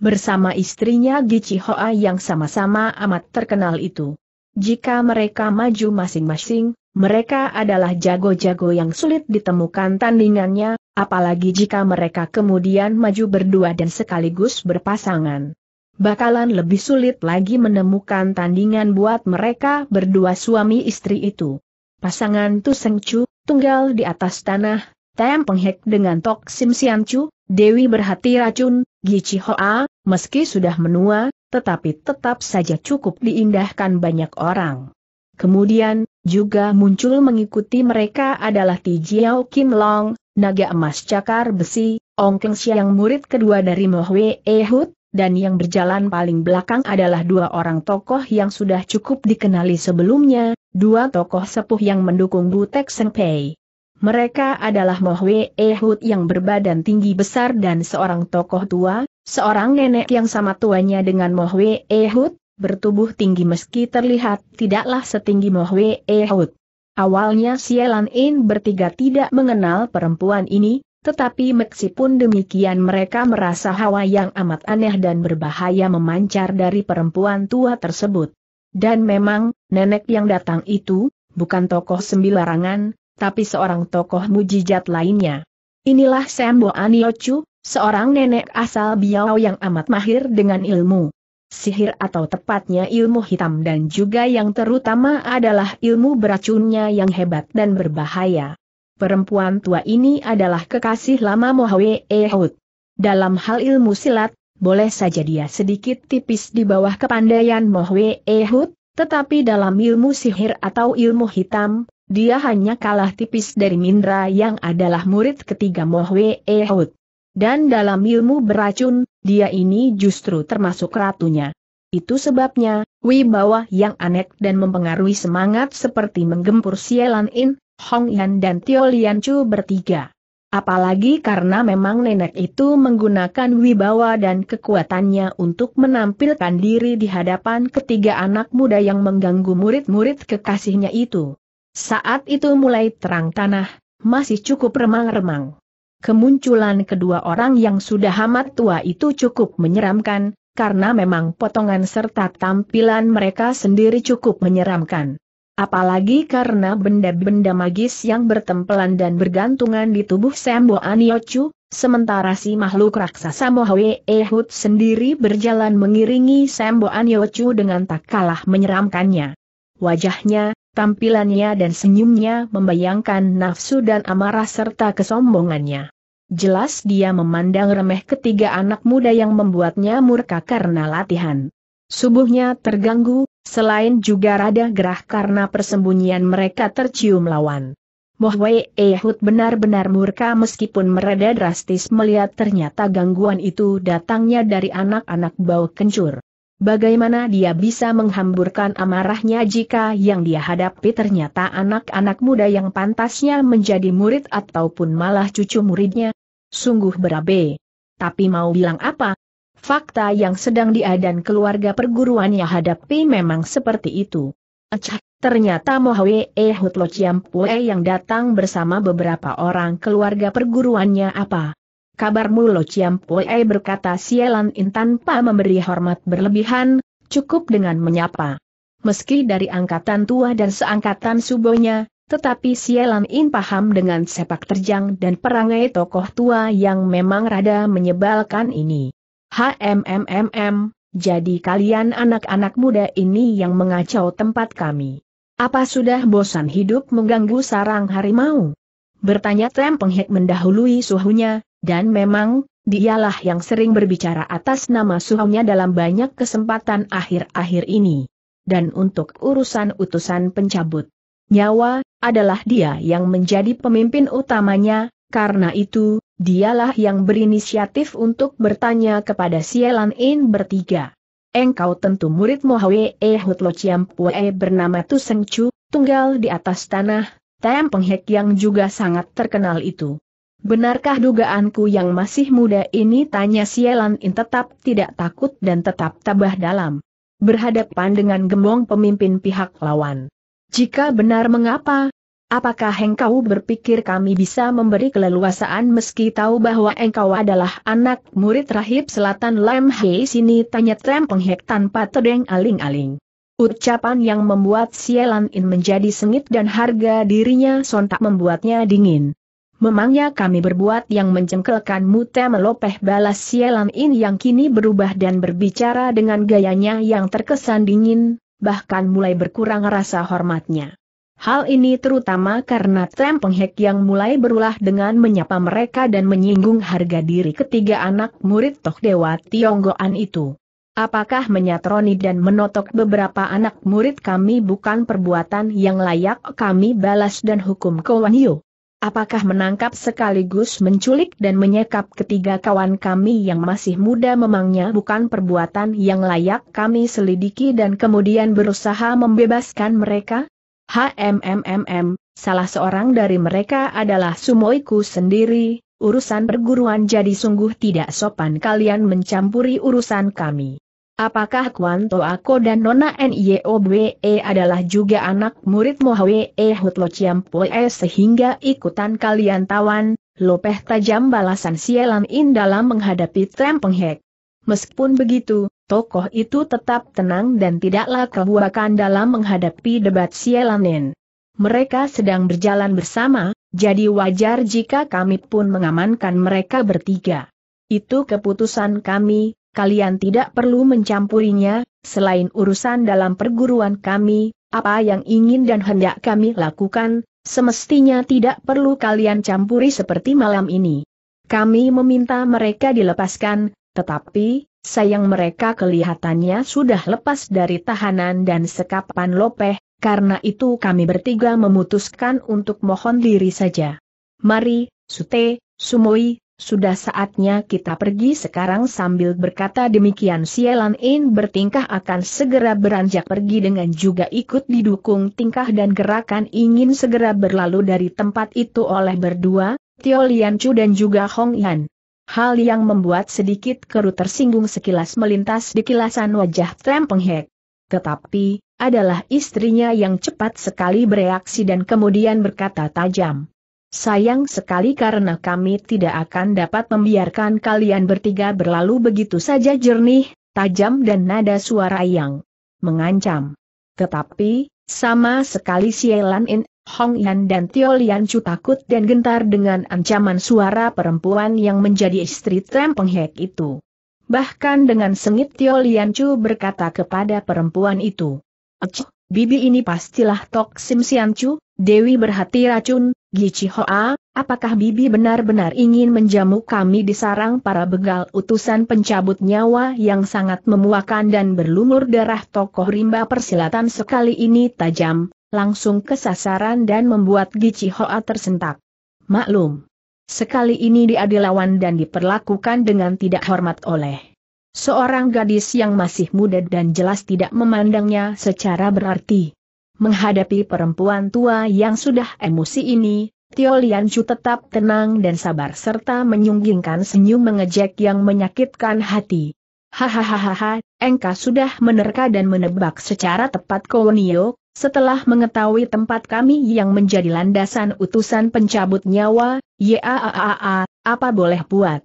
bersama istrinya Gichi Hoa yang sama-sama amat terkenal itu. Jika mereka maju masing-masing, mereka adalah jago-jago yang sulit ditemukan tandingannya, apalagi jika mereka kemudian maju berdua dan sekaligus berpasangan. Bakalan lebih sulit lagi menemukan tandingan buat mereka berdua suami istri itu. Pasangan Tu Seng Chu, tunggal di atas tanah, Tem Penghek dengan Tok Sim Sian Chu, Dewi berhati racun, Gichi Hoa, meski sudah menua, tetapi tetap saja cukup diindahkan banyak orang. Kemudian, juga muncul mengikuti mereka adalah Tijiao Kim Long, naga emas cakar besi, Ong Keng Siang murid kedua dari Mohwe Ehud, dan yang berjalan paling belakang adalah dua orang tokoh yang sudah cukup dikenali sebelumnya, dua tokoh sepuh yang mendukung Butek Pei. Mereka adalah Mohwe Ehud yang berbadan tinggi besar dan seorang tokoh tua, seorang nenek yang sama tuanya dengan Mohwe Ehud, bertubuh tinggi meski terlihat tidaklah setinggi Mohwe Ehud. Awalnya Sielan In bertiga tidak mengenal perempuan ini, tetapi meskipun demikian mereka merasa hawa yang amat aneh dan berbahaya memancar dari perempuan tua tersebut. Dan memang, nenek yang datang itu, bukan tokoh sembilarangan, tapi seorang tokoh mujizat lainnya. Inilah Sambo Aniochu, seorang nenek asal Biao yang amat mahir dengan ilmu sihir atau tepatnya ilmu hitam dan juga yang terutama adalah ilmu beracunnya yang hebat dan berbahaya. Perempuan tua ini adalah kekasih lama Mohawe Ehud. Dalam hal ilmu silat, boleh saja dia sedikit tipis di bawah kepandaian Mohwe Ehud, tetapi dalam ilmu sihir atau ilmu hitam, dia hanya kalah tipis dari Mindra yang adalah murid ketiga Mohwe Ehud. Dan dalam ilmu beracun, dia ini justru termasuk ratunya. Itu sebabnya, wibawa yang aneh dan mempengaruhi semangat seperti menggempur Sielan In, Hong Yan dan Tio Lian Chu bertiga. Apalagi karena memang nenek itu menggunakan wibawa dan kekuatannya untuk menampilkan diri di hadapan ketiga anak muda yang mengganggu murid-murid kekasihnya itu. Saat itu mulai terang tanah, masih cukup remang-remang. Kemunculan kedua orang yang sudah amat tua itu cukup menyeramkan, karena memang potongan serta tampilan mereka sendiri cukup menyeramkan. Apalagi karena benda-benda magis yang bertempelan dan bergantungan di tubuh Sembo Aniochu, sementara si makhluk raksasa Mohwe Ehud sendiri berjalan mengiringi Sembo Aniochu dengan tak kalah menyeramkannya. Wajahnya, Tampilannya dan senyumnya membayangkan nafsu dan amarah serta kesombongannya. Jelas dia memandang remeh ketiga anak muda yang membuatnya murka karena latihan. Subuhnya terganggu, selain juga rada gerah karena persembunyian mereka tercium lawan. Mohwe Ehud benar-benar murka meskipun mereda drastis melihat ternyata gangguan itu datangnya dari anak-anak bau kencur. Bagaimana dia bisa menghamburkan amarahnya jika yang dia hadapi ternyata anak-anak muda yang pantasnya menjadi murid ataupun malah cucu muridnya? Sungguh berabe. Tapi mau bilang apa? Fakta yang sedang dia dan keluarga perguruannya hadapi memang seperti itu. Acah, ternyata mohwe Ehutlo Ciampue yang datang bersama beberapa orang keluarga perguruannya apa? kabarmu Lo Chiam Poe berkata Sialan In tanpa memberi hormat berlebihan, cukup dengan menyapa. Meski dari angkatan tua dan seangkatan subonya, tetapi Sialan In paham dengan sepak terjang dan perangai tokoh tua yang memang rada menyebalkan ini. HMMMM, jadi kalian anak-anak muda ini yang mengacau tempat kami. Apa sudah bosan hidup mengganggu sarang harimau? Bertanya Tem Penghek mendahului suhunya, dan memang, dialah yang sering berbicara atas nama suhunya dalam banyak kesempatan akhir-akhir ini. Dan untuk urusan utusan pencabut nyawa, adalah dia yang menjadi pemimpin utamanya, karena itu, dialah yang berinisiatif untuk bertanya kepada Sielan In bertiga. Engkau tentu murid Mohwe E Hutlo Ciampue bernama Tusengcu, tunggal di atas tanah, Tem Penghek yang juga sangat terkenal itu. Benarkah dugaanku yang masih muda ini? Tanya Sielan In tetap tidak takut dan tetap tabah dalam. Berhadapan dengan gembong pemimpin pihak lawan. Jika benar mengapa? Apakah engkau berpikir kami bisa memberi keleluasaan meski tahu bahwa engkau adalah anak murid rahib selatan Lam Hei sini tanya Trem Penghek tanpa terdeng aling-aling. Ucapan yang membuat Sielan In menjadi sengit dan harga dirinya sontak membuatnya dingin memangnya kami berbuat yang mencengkelkan mute melopeh balas sialan In yang kini berubah dan berbicara dengan gayanya yang terkesan dingin, bahkan mulai berkurang rasa hormatnya. Hal ini terutama karena Tem Penghek yang mulai berulah dengan menyapa mereka dan menyinggung harga diri ketiga anak murid Toh Dewa Tionggoan itu. Apakah menyatroni dan menotok beberapa anak murid kami bukan perbuatan yang layak kami balas dan hukum Kowan Apakah menangkap sekaligus menculik dan menyekap ketiga kawan kami yang masih muda memangnya bukan perbuatan yang layak kami selidiki dan kemudian berusaha membebaskan mereka? HMMMM, salah seorang dari mereka adalah Sumoiku sendiri, urusan perguruan jadi sungguh tidak sopan kalian mencampuri urusan kami. Apakah Kwan Toako dan Nona Niobwe adalah juga anak murid Mohwe Hutlo Ciampoe e sehingga ikutan kalian tawan, lopeh tajam balasan Sielam In dalam menghadapi Trem Penghek. Meskipun begitu, tokoh itu tetap tenang dan tidaklah kebuakan dalam menghadapi debat Sielam In. Mereka sedang berjalan bersama, jadi wajar jika kami pun mengamankan mereka bertiga. Itu keputusan kami, kalian tidak perlu mencampurinya, selain urusan dalam perguruan kami, apa yang ingin dan hendak kami lakukan, semestinya tidak perlu kalian campuri seperti malam ini. Kami meminta mereka dilepaskan, tetapi, sayang mereka kelihatannya sudah lepas dari tahanan dan sekapan lopeh, karena itu kami bertiga memutuskan untuk mohon diri saja. Mari, Sute, Sumoi, sudah saatnya kita pergi sekarang sambil berkata demikian Sielan In bertingkah akan segera beranjak pergi dengan juga ikut didukung tingkah dan gerakan ingin segera berlalu dari tempat itu oleh berdua, Tio Lian Chu dan juga Hong Yan. Hal yang membuat sedikit keru tersinggung sekilas melintas di kilasan wajah Trem Penghek. Tetapi, adalah istrinya yang cepat sekali bereaksi dan kemudian berkata tajam. Sayang sekali karena kami tidak akan dapat membiarkan kalian bertiga berlalu begitu saja jernih, tajam dan nada suara yang mengancam. Tetapi, sama sekali Sielan In, Hong Yan dan Tio Lian Chu takut dan gentar dengan ancaman suara perempuan yang menjadi istri Trem Hek itu. Bahkan dengan sengit Tio Lian Chu berkata kepada perempuan itu, Ech, bibi ini pastilah Tok Sim Sian Chu, Dewi berhati racun, Gichi Hoa, apakah Bibi benar-benar ingin menjamu kami di sarang para begal utusan pencabut nyawa yang sangat memuakan dan berlumur darah tokoh rimba persilatan sekali ini tajam, langsung ke sasaran dan membuat Gichi Hoa tersentak. Maklum. Sekali ini diadilawan dan diperlakukan dengan tidak hormat oleh seorang gadis yang masih muda dan jelas tidak memandangnya secara berarti. Menghadapi perempuan tua yang sudah emosi ini, Tio Chu tetap tenang dan sabar serta menyunggingkan senyum mengejek yang menyakitkan hati. Hahaha, engkau sudah menerka dan menebak secara tepat Kownio, setelah mengetahui tempat kami yang menjadi landasan utusan pencabut nyawa, yaaaaa, apa boleh buat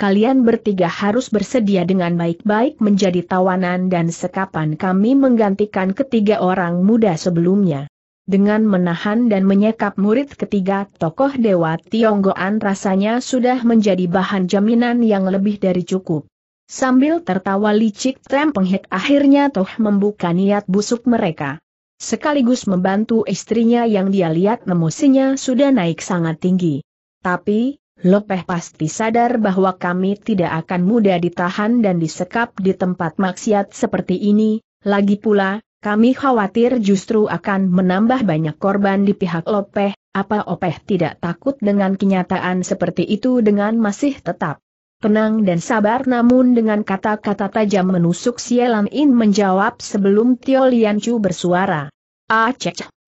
kalian bertiga harus bersedia dengan baik-baik menjadi tawanan dan sekapan kami menggantikan ketiga orang muda sebelumnya. Dengan menahan dan menyekap murid ketiga tokoh Dewa Tionggoan rasanya sudah menjadi bahan jaminan yang lebih dari cukup. Sambil tertawa licik Trem Penghit akhirnya toh membuka niat busuk mereka. Sekaligus membantu istrinya yang dia lihat emosinya sudah naik sangat tinggi. Tapi, Lopeh pasti sadar bahwa kami tidak akan mudah ditahan dan disekap di tempat maksiat seperti ini, lagi pula, kami khawatir justru akan menambah banyak korban di pihak Lopeh, apa Opeh tidak takut dengan kenyataan seperti itu dengan masih tetap tenang dan sabar namun dengan kata-kata tajam menusuk Sielan In menjawab sebelum Tio Lian Chu bersuara. Ah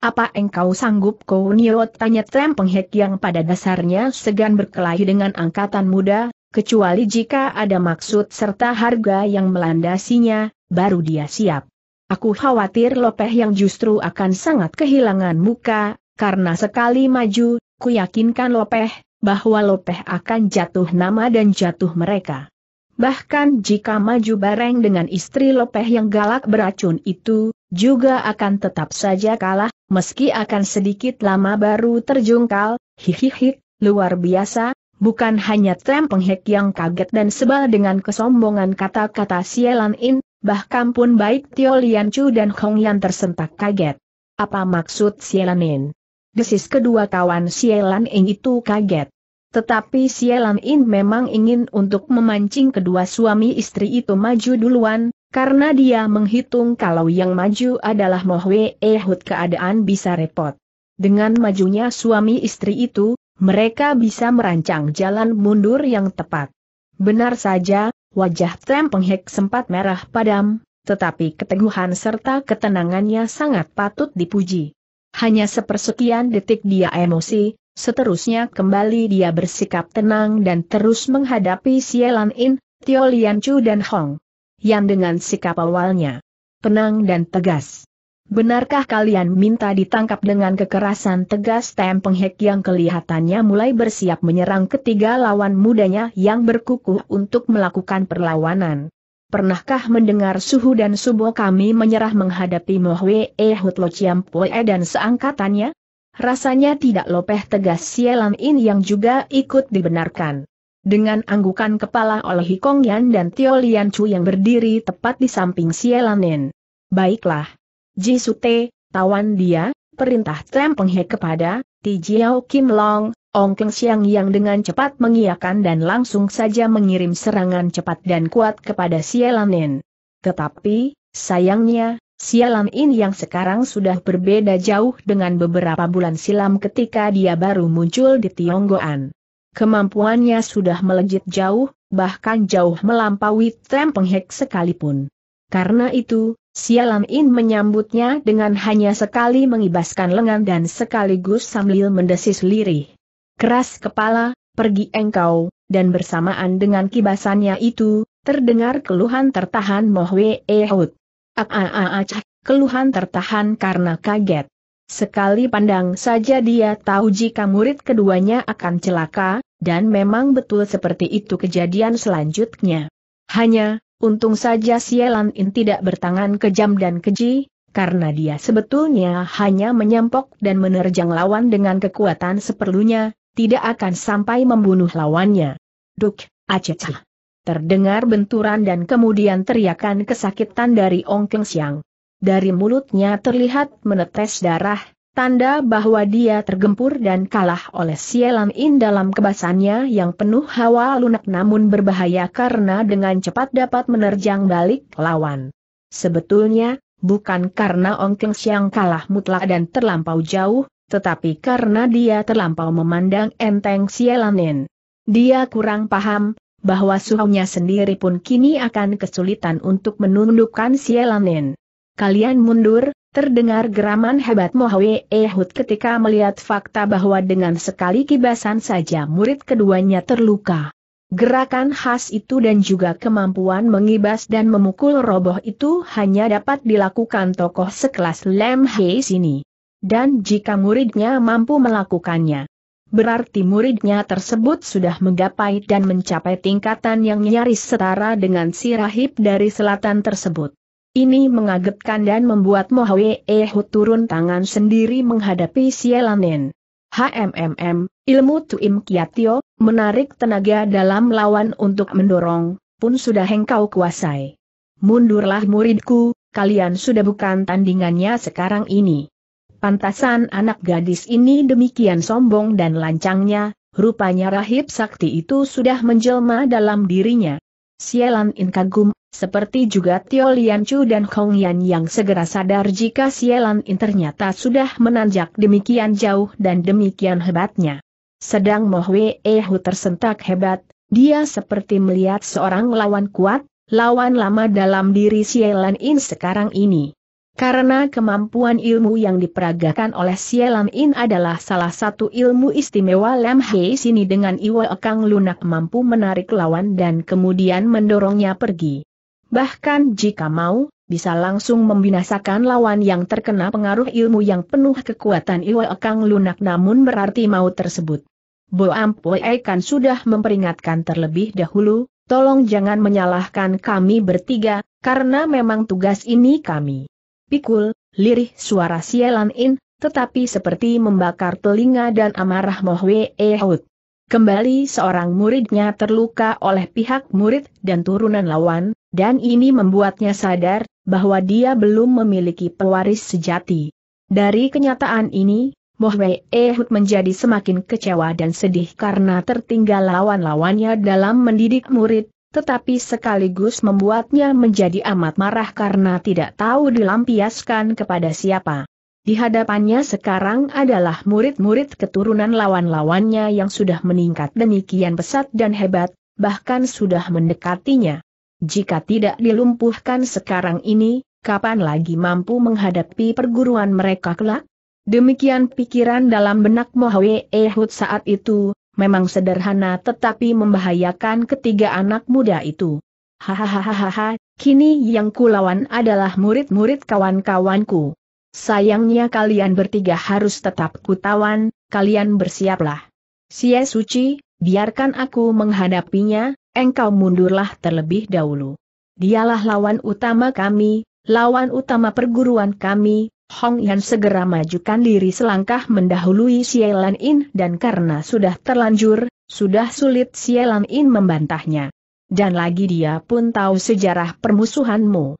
apa engkau sanggup Kau niot tanya Trem Penghek yang pada dasarnya segan berkelahi dengan angkatan muda, kecuali jika ada maksud serta harga yang melandasinya, baru dia siap. Aku khawatir Lopeh yang justru akan sangat kehilangan muka, karena sekali maju, ku yakinkan Lopeh, bahwa Lopeh akan jatuh nama dan jatuh mereka. Bahkan jika maju bareng dengan istri Lopeh yang galak beracun itu, juga akan tetap saja kalah, meski akan sedikit lama baru terjungkal, hihihi, luar biasa, bukan hanya Tem Penghek yang kaget dan sebal dengan kesombongan kata-kata Sielan In, bahkan pun baik Tio Lian Chu dan Hong Yan tersentak kaget. Apa maksud Sielan In? Desis kedua kawan Sielan In itu kaget. Tetapi Sielan In memang ingin untuk memancing kedua suami istri itu maju duluan, karena dia menghitung kalau yang maju adalah Mohwe Ehud keadaan bisa repot. Dengan majunya suami istri itu, mereka bisa merancang jalan mundur yang tepat. Benar saja, wajah Trem Penghek sempat merah padam, tetapi keteguhan serta ketenangannya sangat patut dipuji. Hanya sepersekian detik dia emosi, seterusnya kembali dia bersikap tenang dan terus menghadapi Sielan In, Tio Lian Chu dan Hong yang dengan sikap awalnya tenang dan tegas. Benarkah kalian minta ditangkap dengan kekerasan tegas Tem Hek yang kelihatannya mulai bersiap menyerang ketiga lawan mudanya yang berkukuh untuk melakukan perlawanan? Pernahkah mendengar Suhu dan Subo kami menyerah menghadapi Mohwe Ehutlo Ciampoe dan seangkatannya? Rasanya tidak lopeh tegas Sielam In yang juga ikut dibenarkan. Dengan anggukan kepala oleh Hikong Yan dan Tio Lian Chu yang berdiri tepat di samping Sielanen. Baiklah. Ji Sute, tawan dia, perintah Tem Penghe kepada, Ti Jiao Kim Long, Ong Keng Siang yang dengan cepat mengiakan dan langsung saja mengirim serangan cepat dan kuat kepada Sielanen. Tetapi, sayangnya, Sialan In yang sekarang sudah berbeda jauh dengan beberapa bulan silam ketika dia baru muncul di Tionggoan. Kemampuannya sudah melejit jauh, bahkan jauh melampaui tem penghek sekalipun. Karena itu, sialan In menyambutnya dengan hanya sekali mengibaskan lengan dan sekaligus sambil mendesis lirih. Keras kepala, pergi engkau, dan bersamaan dengan kibasannya itu, terdengar keluhan tertahan Mohwe Ehud. Ak-a-a-acah, keluhan tertahan karena kaget. Sekali pandang saja dia tahu jika murid keduanya akan celaka, dan memang betul seperti itu kejadian selanjutnya. Hanya, untung saja Sielan In tidak bertangan kejam dan keji, karena dia sebetulnya hanya menyampok dan menerjang lawan dengan kekuatan seperlunya, tidak akan sampai membunuh lawannya. Duk, aceh! Terdengar benturan dan kemudian teriakan kesakitan dari Ong Keng Siang dari mulutnya terlihat menetes darah, tanda bahwa dia tergempur dan kalah oleh sialan In dalam kebasannya yang penuh hawa lunak namun berbahaya karena dengan cepat dapat menerjang balik lawan. Sebetulnya, bukan karena Ong Keng Siang kalah mutlak dan terlampau jauh, tetapi karena dia terlampau memandang enteng Sielam Dia kurang paham, bahwa suhunya sendiri pun kini akan kesulitan untuk menundukkan Sielam Kalian mundur, terdengar geraman hebat Mohwe Ehud ketika melihat fakta bahwa dengan sekali kibasan saja murid keduanya terluka. Gerakan khas itu dan juga kemampuan mengibas dan memukul roboh itu hanya dapat dilakukan tokoh sekelas Lem Hei sini. Dan jika muridnya mampu melakukannya, berarti muridnya tersebut sudah menggapai dan mencapai tingkatan yang nyaris setara dengan si rahib dari selatan tersebut. Ini mengagetkan dan membuat Mohoe Ehu turun tangan sendiri menghadapi Sielanen. HMMM, ilmu Tuim Kiatio, menarik tenaga dalam lawan untuk mendorong, pun sudah hengkau kuasai. Mundurlah muridku, kalian sudah bukan tandingannya sekarang ini. Pantasan anak gadis ini demikian sombong dan lancangnya, rupanya rahib sakti itu sudah menjelma dalam dirinya. Sielan In kagum, seperti juga Tio Lian Chu dan Hong Yan yang segera sadar jika Sielan In ternyata sudah menanjak demikian jauh dan demikian hebatnya. Sedang Moh Wei Hu tersentak hebat, dia seperti melihat seorang lawan kuat, lawan lama dalam diri Sielan In sekarang ini. Karena kemampuan ilmu yang diperagakan oleh Sielam In adalah salah satu ilmu istimewa Lam Hei sini dengan Iwa Kang lunak mampu menarik lawan dan kemudian mendorongnya pergi. Bahkan jika mau, bisa langsung membinasakan lawan yang terkena pengaruh ilmu yang penuh kekuatan Iwa Kang lunak namun berarti mau tersebut. Bo Ampue kan sudah memperingatkan terlebih dahulu, tolong jangan menyalahkan kami bertiga, karena memang tugas ini kami pikul, lirih suara Sielan In, tetapi seperti membakar telinga dan amarah Mohwe Ehud. Kembali seorang muridnya terluka oleh pihak murid dan turunan lawan, dan ini membuatnya sadar bahwa dia belum memiliki pewaris sejati. Dari kenyataan ini, Mohwe Ehud menjadi semakin kecewa dan sedih karena tertinggal lawan-lawannya dalam mendidik murid, tetapi sekaligus membuatnya menjadi amat marah karena tidak tahu dilampiaskan kepada siapa. Di hadapannya sekarang adalah murid-murid keturunan lawan-lawannya yang sudah meningkat demikian pesat dan hebat, bahkan sudah mendekatinya. Jika tidak dilumpuhkan sekarang ini, kapan lagi mampu menghadapi perguruan mereka kelak? Demikian pikiran dalam benak Mohawe Ehud saat itu, memang sederhana tetapi membahayakan ketiga anak muda itu. Hahaha, kini yang kulawan adalah murid-murid kawan-kawanku. Sayangnya kalian bertiga harus tetap kutawan, kalian bersiaplah. Sia suci, biarkan aku menghadapinya, engkau mundurlah terlebih dahulu. Dialah lawan utama kami, lawan utama perguruan kami, Hong Yan segera majukan diri selangkah mendahului Sielan In dan karena sudah terlanjur, sudah sulit Sielan In membantahnya. Dan lagi dia pun tahu sejarah permusuhanmu.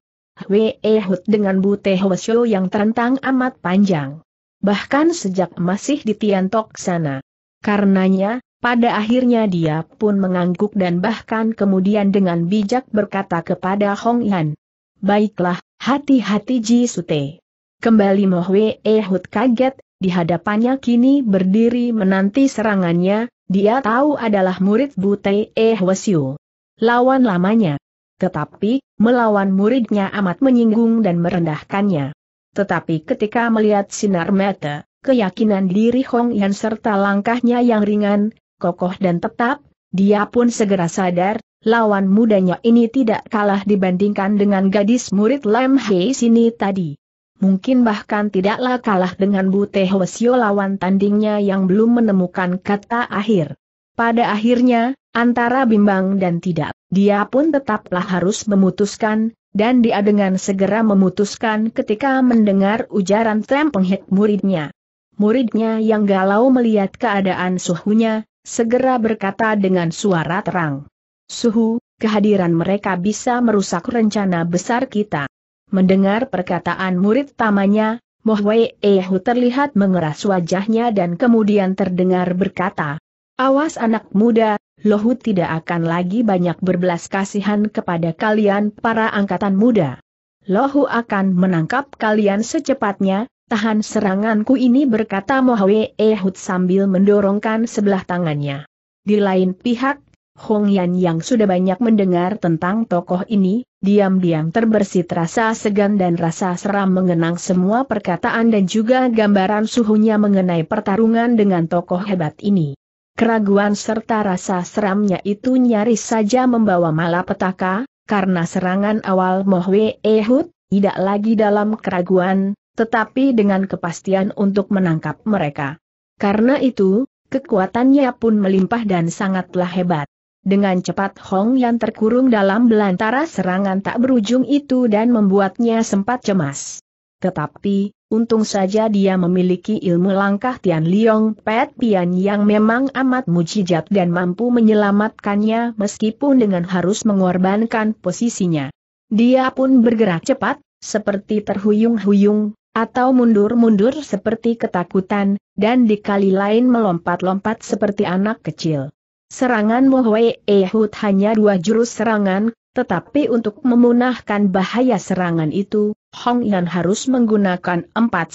Wei Hud dengan Bute Hwasyo yang terentang amat panjang. Bahkan sejak masih di Tiantok sana. Karenanya, pada akhirnya dia pun mengangguk dan bahkan kemudian dengan bijak berkata kepada Hong Yan. Baiklah, hati-hati Ji Sute. Kembali Mohwe Ehud kaget, di hadapannya kini berdiri menanti serangannya, dia tahu adalah murid Bute Ehwasyu. Lawan lamanya. Tetapi, melawan muridnya amat menyinggung dan merendahkannya. Tetapi ketika melihat sinar mata, keyakinan diri Hong Yan serta langkahnya yang ringan, kokoh dan tetap, dia pun segera sadar, lawan mudanya ini tidak kalah dibandingkan dengan gadis murid Lam Hei sini tadi mungkin bahkan tidaklah kalah dengan Bute Hwasyo lawan tandingnya yang belum menemukan kata akhir. Pada akhirnya, antara bimbang dan tidak, dia pun tetaplah harus memutuskan, dan dia dengan segera memutuskan ketika mendengar ujaran Trem Penghit muridnya. Muridnya yang galau melihat keadaan suhunya, segera berkata dengan suara terang. Suhu, kehadiran mereka bisa merusak rencana besar kita. Mendengar perkataan murid tamanya, Moh Wei Ehu terlihat mengeras wajahnya dan kemudian terdengar berkata, Awas anak muda, Lohu tidak akan lagi banyak berbelas kasihan kepada kalian para angkatan muda. Lohu akan menangkap kalian secepatnya, tahan seranganku ini berkata Moh Wei sambil mendorongkan sebelah tangannya. Di lain pihak, Hong Yan yang sudah banyak mendengar tentang tokoh ini, diam-diam terbersit rasa segan dan rasa seram mengenang semua perkataan dan juga gambaran suhunya mengenai pertarungan dengan tokoh hebat ini. Keraguan serta rasa seramnya itu nyaris saja membawa malapetaka, karena serangan awal Mohwe Ehud, tidak lagi dalam keraguan, tetapi dengan kepastian untuk menangkap mereka. Karena itu, kekuatannya pun melimpah dan sangatlah hebat. Dengan cepat Hong yang terkurung dalam belantara serangan tak berujung itu dan membuatnya sempat cemas. Tetapi, untung saja dia memiliki ilmu langkah Tian Liong Pet Pian yang memang amat mujijat dan mampu menyelamatkannya meskipun dengan harus mengorbankan posisinya. Dia pun bergerak cepat, seperti terhuyung-huyung, atau mundur-mundur seperti ketakutan, dan dikali lain melompat-lompat seperti anak kecil. Serangan Mohwei Ehud hanya dua jurus serangan, tetapi untuk memunahkan bahaya serangan itu, Hong Yan harus menggunakan 4-5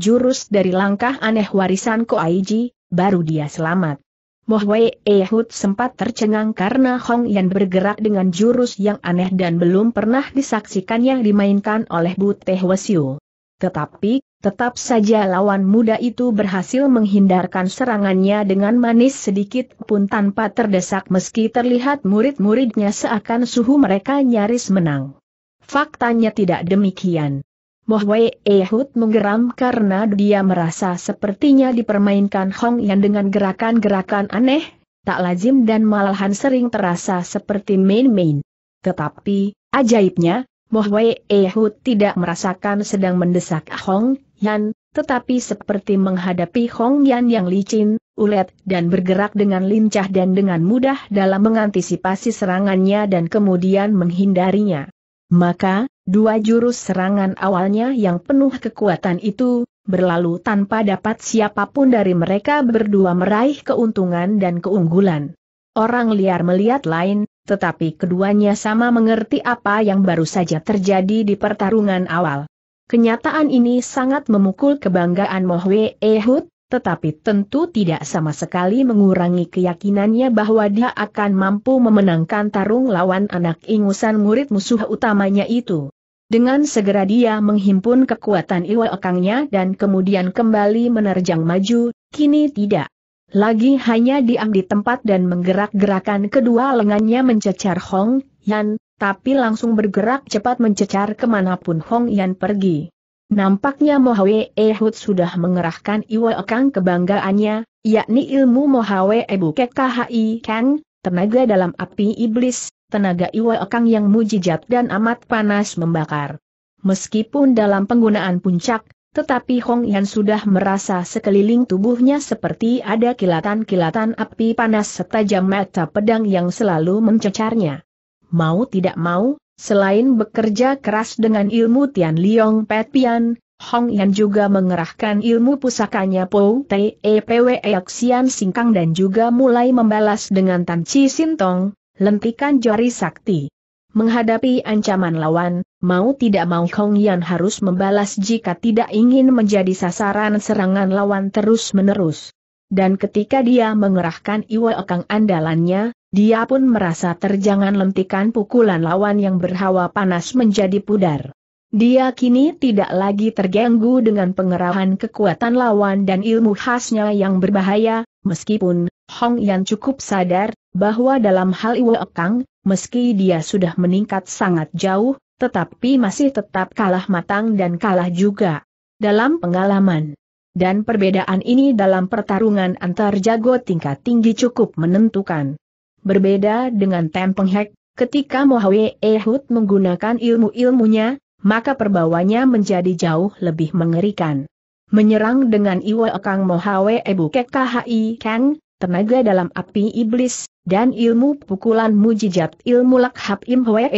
jurus dari langkah aneh warisan Ko Koaiji, baru dia selamat. Mohwei Ehud sempat tercengang karena Hong Yan bergerak dengan jurus yang aneh dan belum pernah disaksikan yang dimainkan oleh Bu Teh Wasiu. Tetapi, Tetap saja lawan muda itu berhasil menghindarkan serangannya dengan manis sedikit pun tanpa terdesak meski terlihat murid-muridnya seakan suhu mereka nyaris menang. Faktanya tidak demikian. Moh Wei Ehud menggeram karena dia merasa sepertinya dipermainkan Hong Yan dengan gerakan-gerakan aneh, tak lazim dan malahan sering terasa seperti main-main. Tetapi, ajaibnya, Moh Wei Ehud tidak merasakan sedang mendesak Hong Yan, tetapi seperti menghadapi Hong Yan yang licin, ulet, dan bergerak dengan lincah dan dengan mudah dalam mengantisipasi serangannya dan kemudian menghindarinya. Maka, dua jurus serangan awalnya yang penuh kekuatan itu, berlalu tanpa dapat siapapun dari mereka berdua meraih keuntungan dan keunggulan. Orang liar melihat lain, tetapi keduanya sama mengerti apa yang baru saja terjadi di pertarungan awal. Kenyataan ini sangat memukul kebanggaan Mohwe Ehud, tetapi tentu tidak sama sekali mengurangi keyakinannya bahwa dia akan mampu memenangkan tarung lawan anak ingusan murid musuh utamanya itu. Dengan segera dia menghimpun kekuatan iwa ekangnya dan kemudian kembali menerjang maju, kini tidak lagi hanya diam di tempat dan menggerak-gerakan kedua lengannya mencecar Hong Yan, tapi langsung bergerak cepat mencecar kemanapun Hong Yan pergi. Nampaknya Mohawe Ehud sudah mengerahkan Iwa Kang kebanggaannya, yakni ilmu Mohawe Ebu KHI Kang, tenaga dalam api iblis, tenaga Iwa Kang yang mujijat dan amat panas membakar. Meskipun dalam penggunaan puncak, tetapi Hong Yan sudah merasa sekeliling tubuhnya seperti ada kilatan-kilatan api panas setajam mata pedang yang selalu mencecarnya mau tidak mau, selain bekerja keras dengan ilmu Tian Liong Pet Pian, Hong Yan juga mengerahkan ilmu pusakanya Po Te Pwe e Xian Singkang dan juga mulai membalas dengan Tan Chi Sintong, lentikan jari sakti. Menghadapi ancaman lawan, mau tidak mau Hong Yan harus membalas jika tidak ingin menjadi sasaran serangan lawan terus-menerus. Dan ketika dia mengerahkan Iwa Ekang andalannya, dia pun merasa terjangan lentikan pukulan lawan yang berhawa panas menjadi pudar. Dia kini tidak lagi terganggu dengan pengerahan kekuatan lawan dan ilmu khasnya yang berbahaya, meskipun Hong Yan cukup sadar bahwa dalam hal Iwo Kang, meski dia sudah meningkat sangat jauh, tetapi masih tetap kalah matang dan kalah juga dalam pengalaman. Dan perbedaan ini dalam pertarungan antar jago tingkat tinggi cukup menentukan. Berbeda dengan Tempeng Hek, ketika Mohawe Ehud menggunakan ilmu-ilmunya, maka perbawanya menjadi jauh lebih mengerikan. Menyerang dengan Iwa Kang Mohawe Ebu KHI Kang, tenaga dalam api iblis, dan ilmu pukulan mujijat ilmu lakhap imhwe,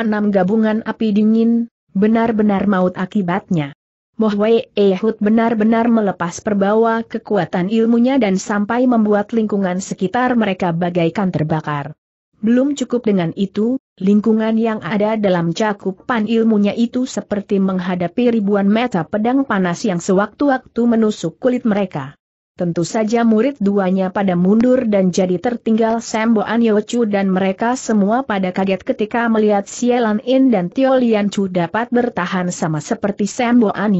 enam gabungan api dingin, benar-benar maut akibatnya. Mohwe Ehud benar-benar melepas perbawa kekuatan ilmunya dan sampai membuat lingkungan sekitar mereka bagaikan terbakar. Belum cukup dengan itu, lingkungan yang ada dalam cakupan ilmunya itu seperti menghadapi ribuan meter pedang panas yang sewaktu-waktu menusuk kulit mereka tentu saja murid duanya pada mundur dan jadi tertinggal Sambo An dan mereka semua pada kaget ketika melihat Sielan In dan Tio Lian Chu dapat bertahan sama seperti Sambo An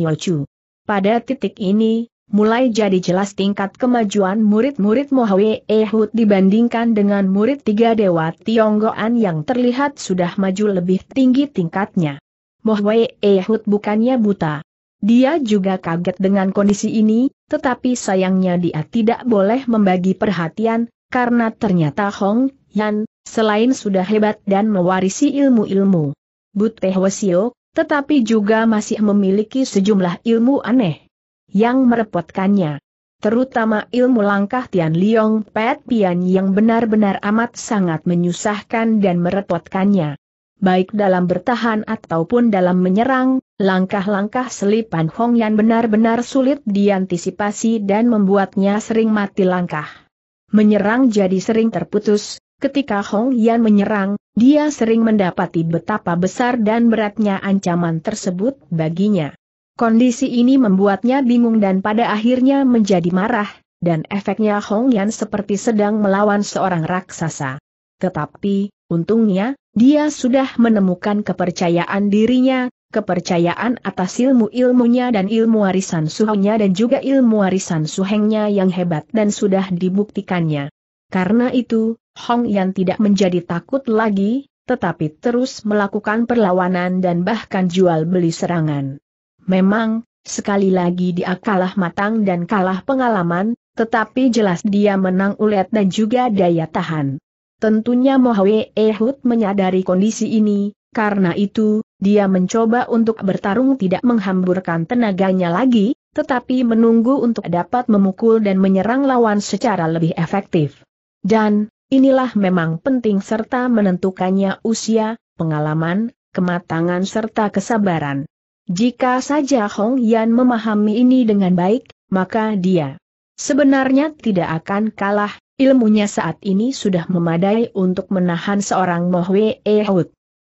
Pada titik ini, mulai jadi jelas tingkat kemajuan murid-murid Mohwe Ehud dibandingkan dengan murid tiga dewa Tionggoan yang terlihat sudah maju lebih tinggi tingkatnya. Mohwe Ehud bukannya buta dia juga kaget dengan kondisi ini, tetapi sayangnya dia tidak boleh membagi perhatian, karena ternyata Hong Yan, selain sudah hebat dan mewarisi ilmu-ilmu But Wasio, tetapi juga masih memiliki sejumlah ilmu aneh yang merepotkannya. Terutama ilmu langkah Tian Liong Pet Pian yang benar-benar amat sangat menyusahkan dan merepotkannya. Baik dalam bertahan ataupun dalam menyerang, Langkah-langkah selipan Hong Yan benar-benar sulit diantisipasi dan membuatnya sering mati langkah. Menyerang jadi sering terputus, ketika Hong Yan menyerang, dia sering mendapati betapa besar dan beratnya ancaman tersebut baginya. Kondisi ini membuatnya bingung dan pada akhirnya menjadi marah, dan efeknya Hong Yan seperti sedang melawan seorang raksasa. Tetapi, untungnya, dia sudah menemukan kepercayaan dirinya, kepercayaan atas ilmu-ilmunya dan ilmu warisan suhunya dan juga ilmu warisan suhengnya yang hebat dan sudah dibuktikannya. Karena itu, Hong Yan tidak menjadi takut lagi, tetapi terus melakukan perlawanan dan bahkan jual beli serangan. Memang, sekali lagi dia kalah matang dan kalah pengalaman, tetapi jelas dia menang ulet dan juga daya tahan. Tentunya Mohwe Ehud menyadari kondisi ini, karena itu, dia mencoba untuk bertarung tidak menghamburkan tenaganya lagi, tetapi menunggu untuk dapat memukul dan menyerang lawan secara lebih efektif. Dan, inilah memang penting serta menentukannya usia, pengalaman, kematangan serta kesabaran. Jika saja Hong Yan memahami ini dengan baik, maka dia sebenarnya tidak akan kalah, ilmunya saat ini sudah memadai untuk menahan seorang Mohwe Ehud.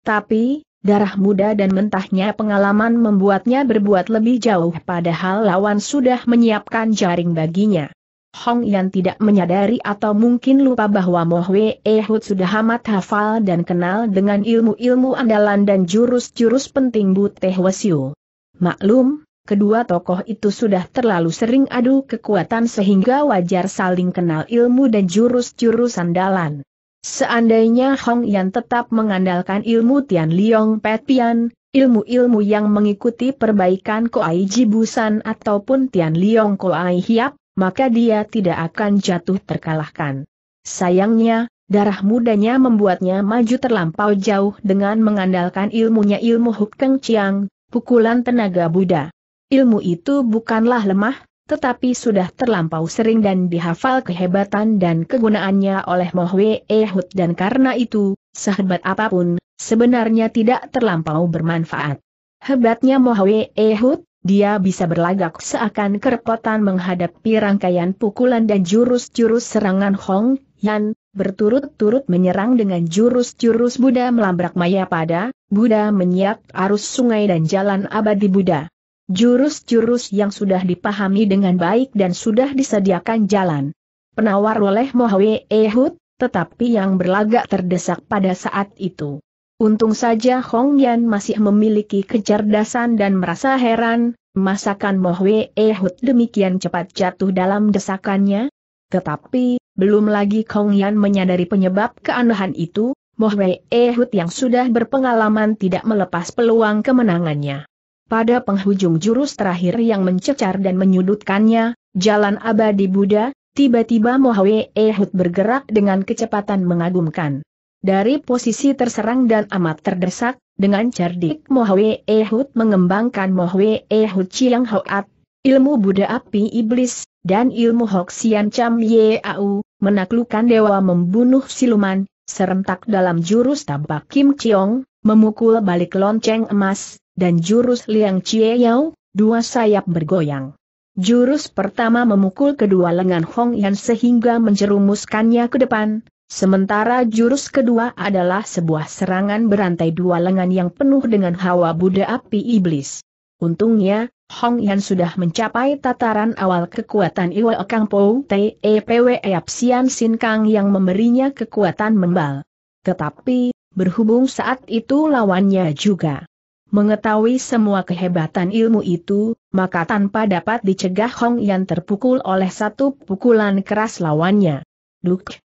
Tapi, darah muda dan mentahnya pengalaman membuatnya berbuat lebih jauh padahal lawan sudah menyiapkan jaring baginya. Hong Yan tidak menyadari atau mungkin lupa bahwa Mo Wei Ehud sudah amat hafal dan kenal dengan ilmu-ilmu andalan dan jurus-jurus penting Buteh Wesiu. Maklum, kedua tokoh itu sudah terlalu sering adu kekuatan sehingga wajar saling kenal ilmu dan jurus-jurus andalan. Seandainya Hong Yan tetap mengandalkan ilmu Tian Liong Petian, ilmu-ilmu yang mengikuti perbaikan Koai Jibusan ataupun Tian Liong Koai Hiap, maka dia tidak akan jatuh terkalahkan. Sayangnya, darah mudanya membuatnya maju terlampau jauh dengan mengandalkan ilmunya ilmu Hukeng Chiang, pukulan tenaga Buddha. Ilmu itu bukanlah lemah, tetapi sudah terlampau sering dan dihafal kehebatan dan kegunaannya oleh Mohwe Ehud dan karena itu, sehebat apapun, sebenarnya tidak terlampau bermanfaat. Hebatnya Mohwe Ehud, dia bisa berlagak seakan kerepotan menghadapi rangkaian pukulan dan jurus-jurus serangan Hong Yan, berturut-turut menyerang dengan jurus-jurus Buddha melambrak maya pada, Buddha menyiak arus sungai dan jalan abadi Buddha. Jurus-jurus yang sudah dipahami dengan baik dan sudah disediakan jalan. Penawar oleh Mohwe Ehud, tetapi yang berlagak terdesak pada saat itu. Untung saja Hong Yan masih memiliki kecerdasan dan merasa heran, masakan Mohwe Ehud demikian cepat jatuh dalam desakannya? Tetapi, belum lagi Hong Yan menyadari penyebab keanehan itu, Mohwe Ehud yang sudah berpengalaman tidak melepas peluang kemenangannya. Pada penghujung jurus terakhir yang mencecar dan menyudutkannya, jalan abadi Buddha, tiba-tiba Mohwe Ehud bergerak dengan kecepatan mengagumkan. Dari posisi terserang dan amat terdesak, dengan cerdik Mohwe Ehud mengembangkan Mohwe Ehud Chiang Hoat, ilmu Buddha api iblis, dan ilmu Sian Cham Ye Au, menaklukkan dewa membunuh siluman, serentak dalam jurus tabak Kim Chiong, memukul balik lonceng emas, dan jurus Liang Chie Yao, dua sayap bergoyang. Jurus pertama memukul kedua lengan Hong Yan sehingga menjerumuskannya ke depan, sementara jurus kedua adalah sebuah serangan berantai dua lengan yang penuh dengan hawa Buddha api iblis. Untungnya, Hong Yan sudah mencapai tataran awal kekuatan Iwa Kang Po Tepwe Eap Sian Sin Kang yang memberinya kekuatan membal. Tetapi, berhubung saat itu lawannya juga Mengetahui semua kehebatan ilmu itu, maka tanpa dapat dicegah Hong Yan terpukul oleh satu pukulan keras lawannya. Duk!